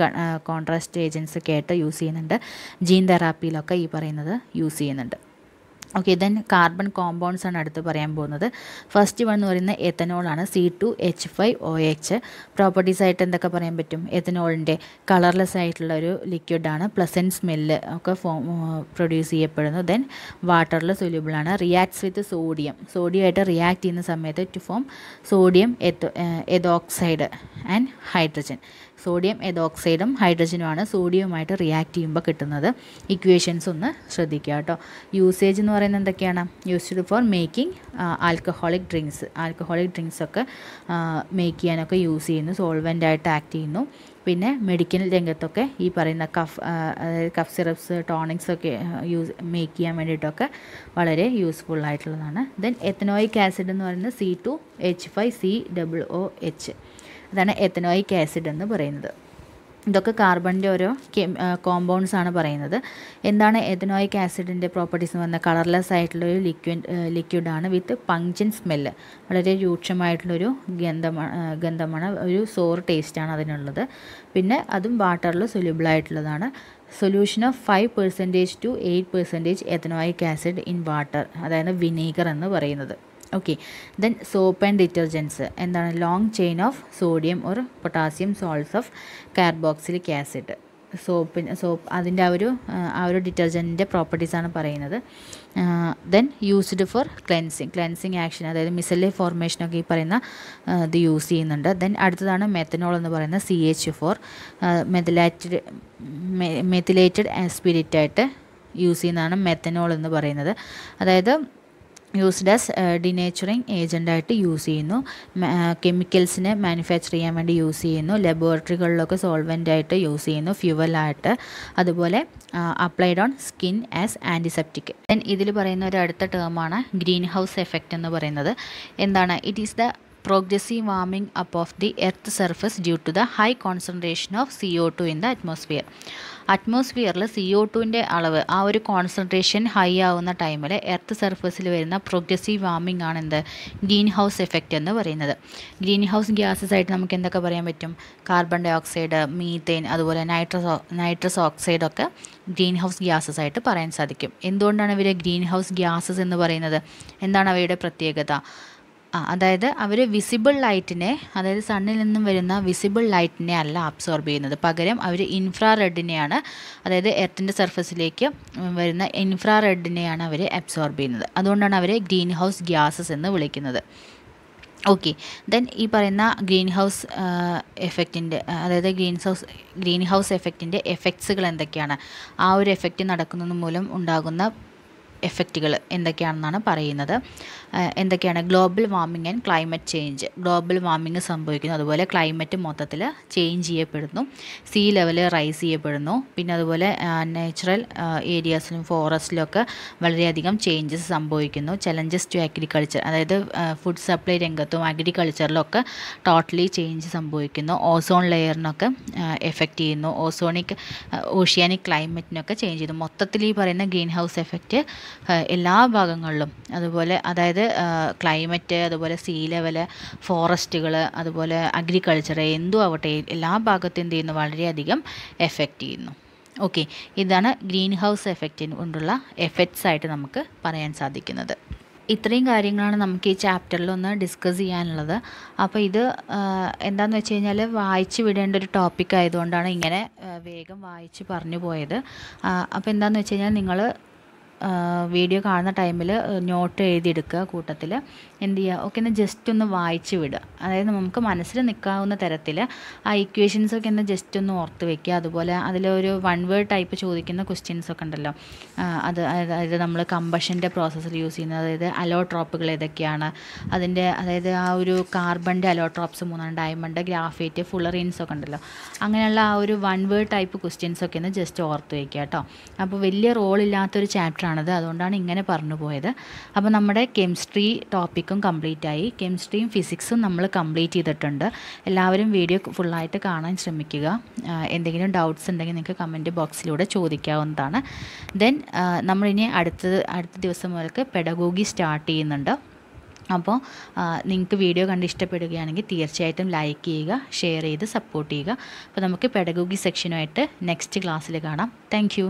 contrast test agents ഒക്കെ ആയിട്ട് യൂസ് ചെയ്യുന്നുണ്ട് ജീൻ തെറാപ്പിയിലൊക്കെ ഈ പറയുന്നത് യൂസ് ചെയ്യുന്നുണ്ട് ഓക്കെ ദെൻ കാർബൺ കോമ്പൗണ്ട്സ് ആണ് അടുത്ത് പറയാൻ പോകുന്നത് ഫസ്റ്റ് വൺ എന്ന് പറയുന്നത് എത്തനോളാണ് C two H five O H properties ആയിട്ട് എന്തൊക്കെ പറയാൻ പറ്റും എത്തനോളിൻ്റെ കളർലെസ് ആയിട്ടുള്ള ഒരു ലിക്വിഡാണ് പ്ലസൻറ്റ് സ്മെല്ല് ഒക്കെ ഫോം പ്രൊഡ്യൂസ് ചെയ്യപ്പെടുന്നു ദെൻ വാട്ടറിൽ സൊല്യൂബിളാണ് റിയാക്ട്സ് വിത്ത് സോഡിയം ആയിട്ട് റിയാക്ട് ചെയ്യുന്ന സമയത്ത് ടു ഫോം സോഡിയം എത്തോ എതോക്സൈഡ് ആൻഡ് ഹൈഡ്രജൻ സോഡിയം എതോക്സൈഡും ഹൈഡ്രജനുമാണ് സോഡിയവുമായിട്ട് റിയാക്ട് ചെയ്യുമ്പോൾ കിട്ടുന്നത് ഇക്വേഷൻസ് ഒന്ന് ശ്രദ്ധിക്കുക കേട്ടോ യൂസേജ് എന്ന് പറയുന്നത് എന്തൊക്കെയാണ് used for making alcoholic drinks alcoholic drinks ഒക്കെ മേക്ക് ചെയ്യാനൊക്കെ യൂസ് ചെയ്യുന്നു ആയിട്ട് ആക്ട് ചെയ്യുന്നു പിന്നെ മെഡിക്കൽ രംഗത്തൊക്കെ ഈ പറയുന്ന കഫ് അതായത് കഫ് സിറപ്സ് ടോണിക്സ് ഒക്കെ യൂസ് മേക്ക് ചെയ്യാൻ വേണ്ടിയിട്ടൊക്കെ വളരെ യൂസ്ഫുൾ ആയിട്ടുള്ളതാണ് ദെൻ എത്തനോയിക് ആസിഡ് എന്ന് പറയുന്നത് C two H five C double O H അതാണ് എത്തനോയിക് ആസിഡ് എന്ന് പറയുന്നത് ഇതൊക്കെ കാർബണിൻ്റെ ഓരോ കോമ്പൗണ്ട്സ് ആണ് പറയുന്നത് എന്താണ് എഥനോയിക് ആസിഡിൻ്റെ പ്രോപ്പർട്ടീസ് എന്ന് പറഞ്ഞാൽ കളർലെസ് ആയിട്ടുള്ള ഒരു ലിക്വിഡ് ലിക്വിഡാണ് വിത്ത് പങ്ക്ചൻ സ്മെല്ല് വളരെ രൂക്ഷമായിട്ടുള്ളൊരു ഗന്ധമാണ് ഗന്ധമാണ് ഒരു സോർ ടേസ്റ്റാണ് അതിനുള്ളത് പിന്നെ അതും വാട്ടറിൽ സൊല്യൂബിൾ ആയിട്ടുള്ളതാണ് solution of five percentage to eight percentage ethanoic acid in water അതായത് വിനീഗർ എന്ന് പറയുന്നത് okay then soap and detergents എന്താണ് long chain of sodium or potassium salts of carboxylic acid സോപ്പിന് സോപ്പ് അതിൻ്റെ ആ ഒരു ആ ഒരു ഡിറ്റർജൻറ്റിൻ്റെ പ്രോപ്പർട്ടീസാണ് പറയുന്നത് then used for cleansing cleansing action അതായത് മിസലേ ഫോർമേഷനൊക്കെ ഈ പറയുന്ന ഇത് യൂസ് ചെയ്യുന്നുണ്ട് ദെൻ അടുത്തതാണ് മെത്തനോൾ എന്ന് പറയുന്ന സി എച്ച് ഫോർ മെതിലാറ്റഡ് മെ മെത്തിലേറ്റഡ് സ്പിരിറ്റായിട്ട് യൂസ് ചെയ്യുന്നതാണ് മെത്തനോൾ എന്ന് പറയുന്നത് അതായത് യൂസ്ഡ് ആസ് ഡിനേച്ചറിങ് ഏജൻ്റായിട്ട് യൂസ് ചെയ്യുന്നു കെമിക്കൽസിനെ മാനുഫാക്ചർ ചെയ്യാൻ വേണ്ടി യൂസ് ചെയ്യുന്നു ലബോറട്ടറികളിലൊക്കെ സോൾവെൻ്റായിട്ട് യൂസ് ചെയ്യുന്നു ഫ്യൂവലായിട്ട് അതുപോലെ applied on skin as antiseptic then ഇതിൽ പറയുന്ന ഒരു അടുത്ത ടേമാണ് ഗ്രീൻ ഹൗസ് എഫക്റ്റ് എന്ന് പറയുന്നത് എന്താണ് it is the up of the earth surface due to the high concentration of C O CO2 in the atmosphere അറ്റ്മോസ്ഫിയറിൽ സി ഒ ടുവിൻ്റെ അളവ് ആ ഒരു കോൺസെൻട്രേഷൻ ഹൈ ആവുന്ന ടൈമിൽ എർത്ത് സർഫസിൽ വരുന്ന പ്രോഗ്രസീവ് വാമിംഗ് ആണ് എന്ത് ഗ്രീൻ ഹൗസ് എഫക്റ്റ് എന്ന് പറയുന്നത് ഗ്രീൻ ഹൗസ് ഗ്യാസസ് ആയിട്ട് നമുക്ക് എന്തൊക്കെ പറയാൻ പറ്റും കാർബൺ ഡൈ ഓക്സൈഡ് മീത്തേൻ അതുപോലെ നൈട്രസ് നൈട്രസ് ഓക്സൈഡ് ഒക്കെ ഗ്രീൻ ഹൗസ് ഗ്യാസസ് ആയിട്ട് പറയാൻ സാധിക്കും എന്തുകൊണ്ടാണ് ഇവരെ ഗ്രീൻ ഹൗസ് ഗ്യാസസ് എന്ന് പറയുന്നത് എന്താണ് അവയുടെ പ്രത്യേകത ആ അതായത് അവർ വിസിബിൾ ലൈറ്റിനെ അതായത് സണ്ണിൽ നിന്നും വരുന്ന വിസിബിൾ ലൈറ്റിനെ അല്ല അബ്സോർബ് ചെയ്യുന്നത് പകരം അവർ ഇൻഫ്രാറെഡിനെയാണ് അതായത് എർത്തിൻ്റെ സർഫസിലേക്ക് വരുന്ന ഇൻഫ്രാറെഡിനെയാണ് അവർ അബ്സോർബ് ചെയ്യുന്നത് അതുകൊണ്ടാണ് അവരെ ഗ്രീൻ ഹൗസ് ഗ്യാസസ് എന്ന് വിളിക്കുന്നത് ഓക്കെ ദെൻ ഈ പറയുന്ന ഗ്രീൻ ഹൗസ് എഫക്റ്റിൻ്റെ അതായത് ഗ്രീൻ ഹൗസ് ഗ്രീൻ ഹൗസ് എഫക്റ്റിൻ്റെ എഫക്ട്സുകൾ എന്തൊക്കെയാണ് ആ ഒരു എഫക്റ്റ് നടക്കുന്നത് മൂലം ഉണ്ടാകുന്ന എഫക്റ്റുകൾ എന്തൊക്കെയാണെന്നാണ് പറയുന്നത് എന്തൊക്കെയാണ് global warming and climate change global warming സംഭവിക്കുന്നു അതുപോലെ ക്ലൈമറ്റ് മൊത്തത്തിൽ ചേഞ്ച് ചെയ്യപ്പെടുന്നു സീ ലെവൽ റൈസ് ചെയ്യപ്പെടുന്നു പിന്നെ അതുപോലെ നാച്ചുറൽ ഏരിയാസിലും ഫോറസ്റ്റിലൊക്കെ വളരെയധികം ചേഞ്ചസ് സംഭവിക്കുന്നു ചലഞ്ചസ് ടു അഗ്രികൾച്ചർ അതായത് ഫുഡ് സപ്ലൈ രംഗത്തും അഗ്രികൾച്ചറിലൊക്കെ ടോട്ടലി ചേഞ്ച് സംഭവിക്കുന്നു ഓസോൺ ലെയറിനൊക്കെ എഫക്റ്റ് ചെയ്യുന്നു ഓസോണിക് ഓഷ്യാനിക് ക്ലൈമറ്റിനൊക്കെ ചേഞ്ച് ചെയ്യുന്നു മൊത്തത്തിൽ ഈ പറയുന്ന ഗ്രീൻ ഹൗസ് എഫക്റ്റ് എല്ലാ ഭാഗങ്ങളിലും അതുപോലെ അതായത് ക്ലൈമറ്റ് അതുപോലെ സീ ലെവൽ ഫോറസ്റ്റുകൾ അതുപോലെ അഗ്രികൾച്ചർ എന്തും ആവട്ടെ എല്ലാ ഭാഗത്തും എന്ത് ചെയ്യുന്നു വളരെയധികം എഫക്റ്റ് ചെയ്യുന്നു ഓക്കെ ഇതാണ് ഗ്രീൻ ഹൗസ് എഫക്റ്റിന് കൊണ്ടുള്ള എഫക്ട്സ് ആയിട്ട് നമുക്ക് പറയാൻ സാധിക്കുന്നത് ഇത്രയും കാര്യങ്ങളാണ് നമുക്ക് ഈ ചാപ്റ്ററിൽ ഒന്ന് ഡിസ്കസ് ചെയ്യാനുള്ളത് അപ്പോൾ ഇത് എന്താണെന്ന് വെച്ച് കഴിഞ്ഞാൽ വായിച്ച് വിടേണ്ട ഒരു ടോപ്പിക് ആയതുകൊണ്ടാണ് ഇങ്ങനെ വേഗം വായിച്ച് പറഞ്ഞു പോയത് അപ്പോൾ എന്താണെന്ന് വെച്ച് കഴിഞ്ഞാൽ നിങ്ങൾ വീഡിയോ കാണുന്ന ടൈമിൽ നോട്ട് എഴുതിയെടുക്കുക കൂട്ടത്തിൽ എന്ത് ചെയ്യുക ഒക്കെ ഒന്ന് ജസ്റ്റ് ഒന്ന് വായിച്ച് വിടുക അതായത് നമുക്ക് മനസ്സിൽ നിൽക്കാവുന്ന തരത്തിൽ ആ ഒക്കെ ഒന്ന് ജസ്റ്റ് ഒന്ന് ഓർത്ത് വെക്കുക അതുപോലെ അതിലൊരു വൺ വേർഡ് ടൈപ്പ് ചോദിക്കുന്ന ഒക്കെ ഉണ്ടല്ലോ അത് അതായത് നമ്മൾ കമ്പഷൻ്റെ പ്രോസസ്സിൽ യൂസ് ചെയ്യുന്നത് അതായത് അലോട്രോപ്പുകൾ ഏതൊക്കെയാണ് അതിൻ്റെ അതായത് ആ ഒരു കാർബണിൻ്റെ അലോട്രോപ്സ് മൂന്നാണ് ഡയമണ്ട് ഗ്രാഫൈറ്റ് ഫുളറിൻസ് ഒക്കെ ഉണ്ടല്ലോ അങ്ങനെയുള്ള ആ ഒരു വൺ വേർഡ് ടൈപ്പ് ക്വസ്റ്റ്യൻസ് ഒക്കെ ഒന്ന് ജസ്റ്റ് ഓർത്ത് വെക്കുക കേട്ടോ അപ്പോൾ വലിയ റോളില്ലാത്തൊരു ചാപ്റ്ററാണത് അതുകൊണ്ടാണ് ഇങ്ങനെ പറഞ്ഞു പോയത് അപ്പോൾ നമ്മുടെ കെമിസ്ട്രി ടോപ്പിക് വർക്കും കംപ്ലീറ്റ് ആയി കെമിസ്ട്രിയും ഫിസിക്സും നമ്മൾ കംപ്ലീറ്റ് ചെയ്തിട്ടുണ്ട് എല്ലാവരും വീഡിയോ ഫുള്ളായിട്ട് കാണാൻ ശ്രമിക്കുക എന്തെങ്കിലും ഡൗട്ട്സ് ഉണ്ടെങ്കിൽ നിങ്ങൾക്ക് കമൻറ്റ് ബോക്സിലൂടെ ചോദിക്കാവുന്നതാണ് ദെൻ നമ്മളിനി അടുത്ത അടുത്ത ദിവസം മുതൽക്ക് പെഡഗോഗി സ്റ്റാർട്ട് ചെയ്യുന്നുണ്ട് അപ്പോൾ നിങ്ങൾക്ക് വീഡിയോ കണ്ട് ഇഷ്ടപ്പെടുകയാണെങ്കിൽ തീർച്ചയായിട്ടും ലൈക്ക് ചെയ്യുക ഷെയർ ചെയ്ത് സപ്പോർട്ട് ചെയ്യുക അപ്പോൾ നമുക്ക് പെഡഗോഗി സെക്ഷനുമായിട്ട് നെക്സ്റ്റ് ക്ലാസ്സിൽ കാണാം താങ്ക്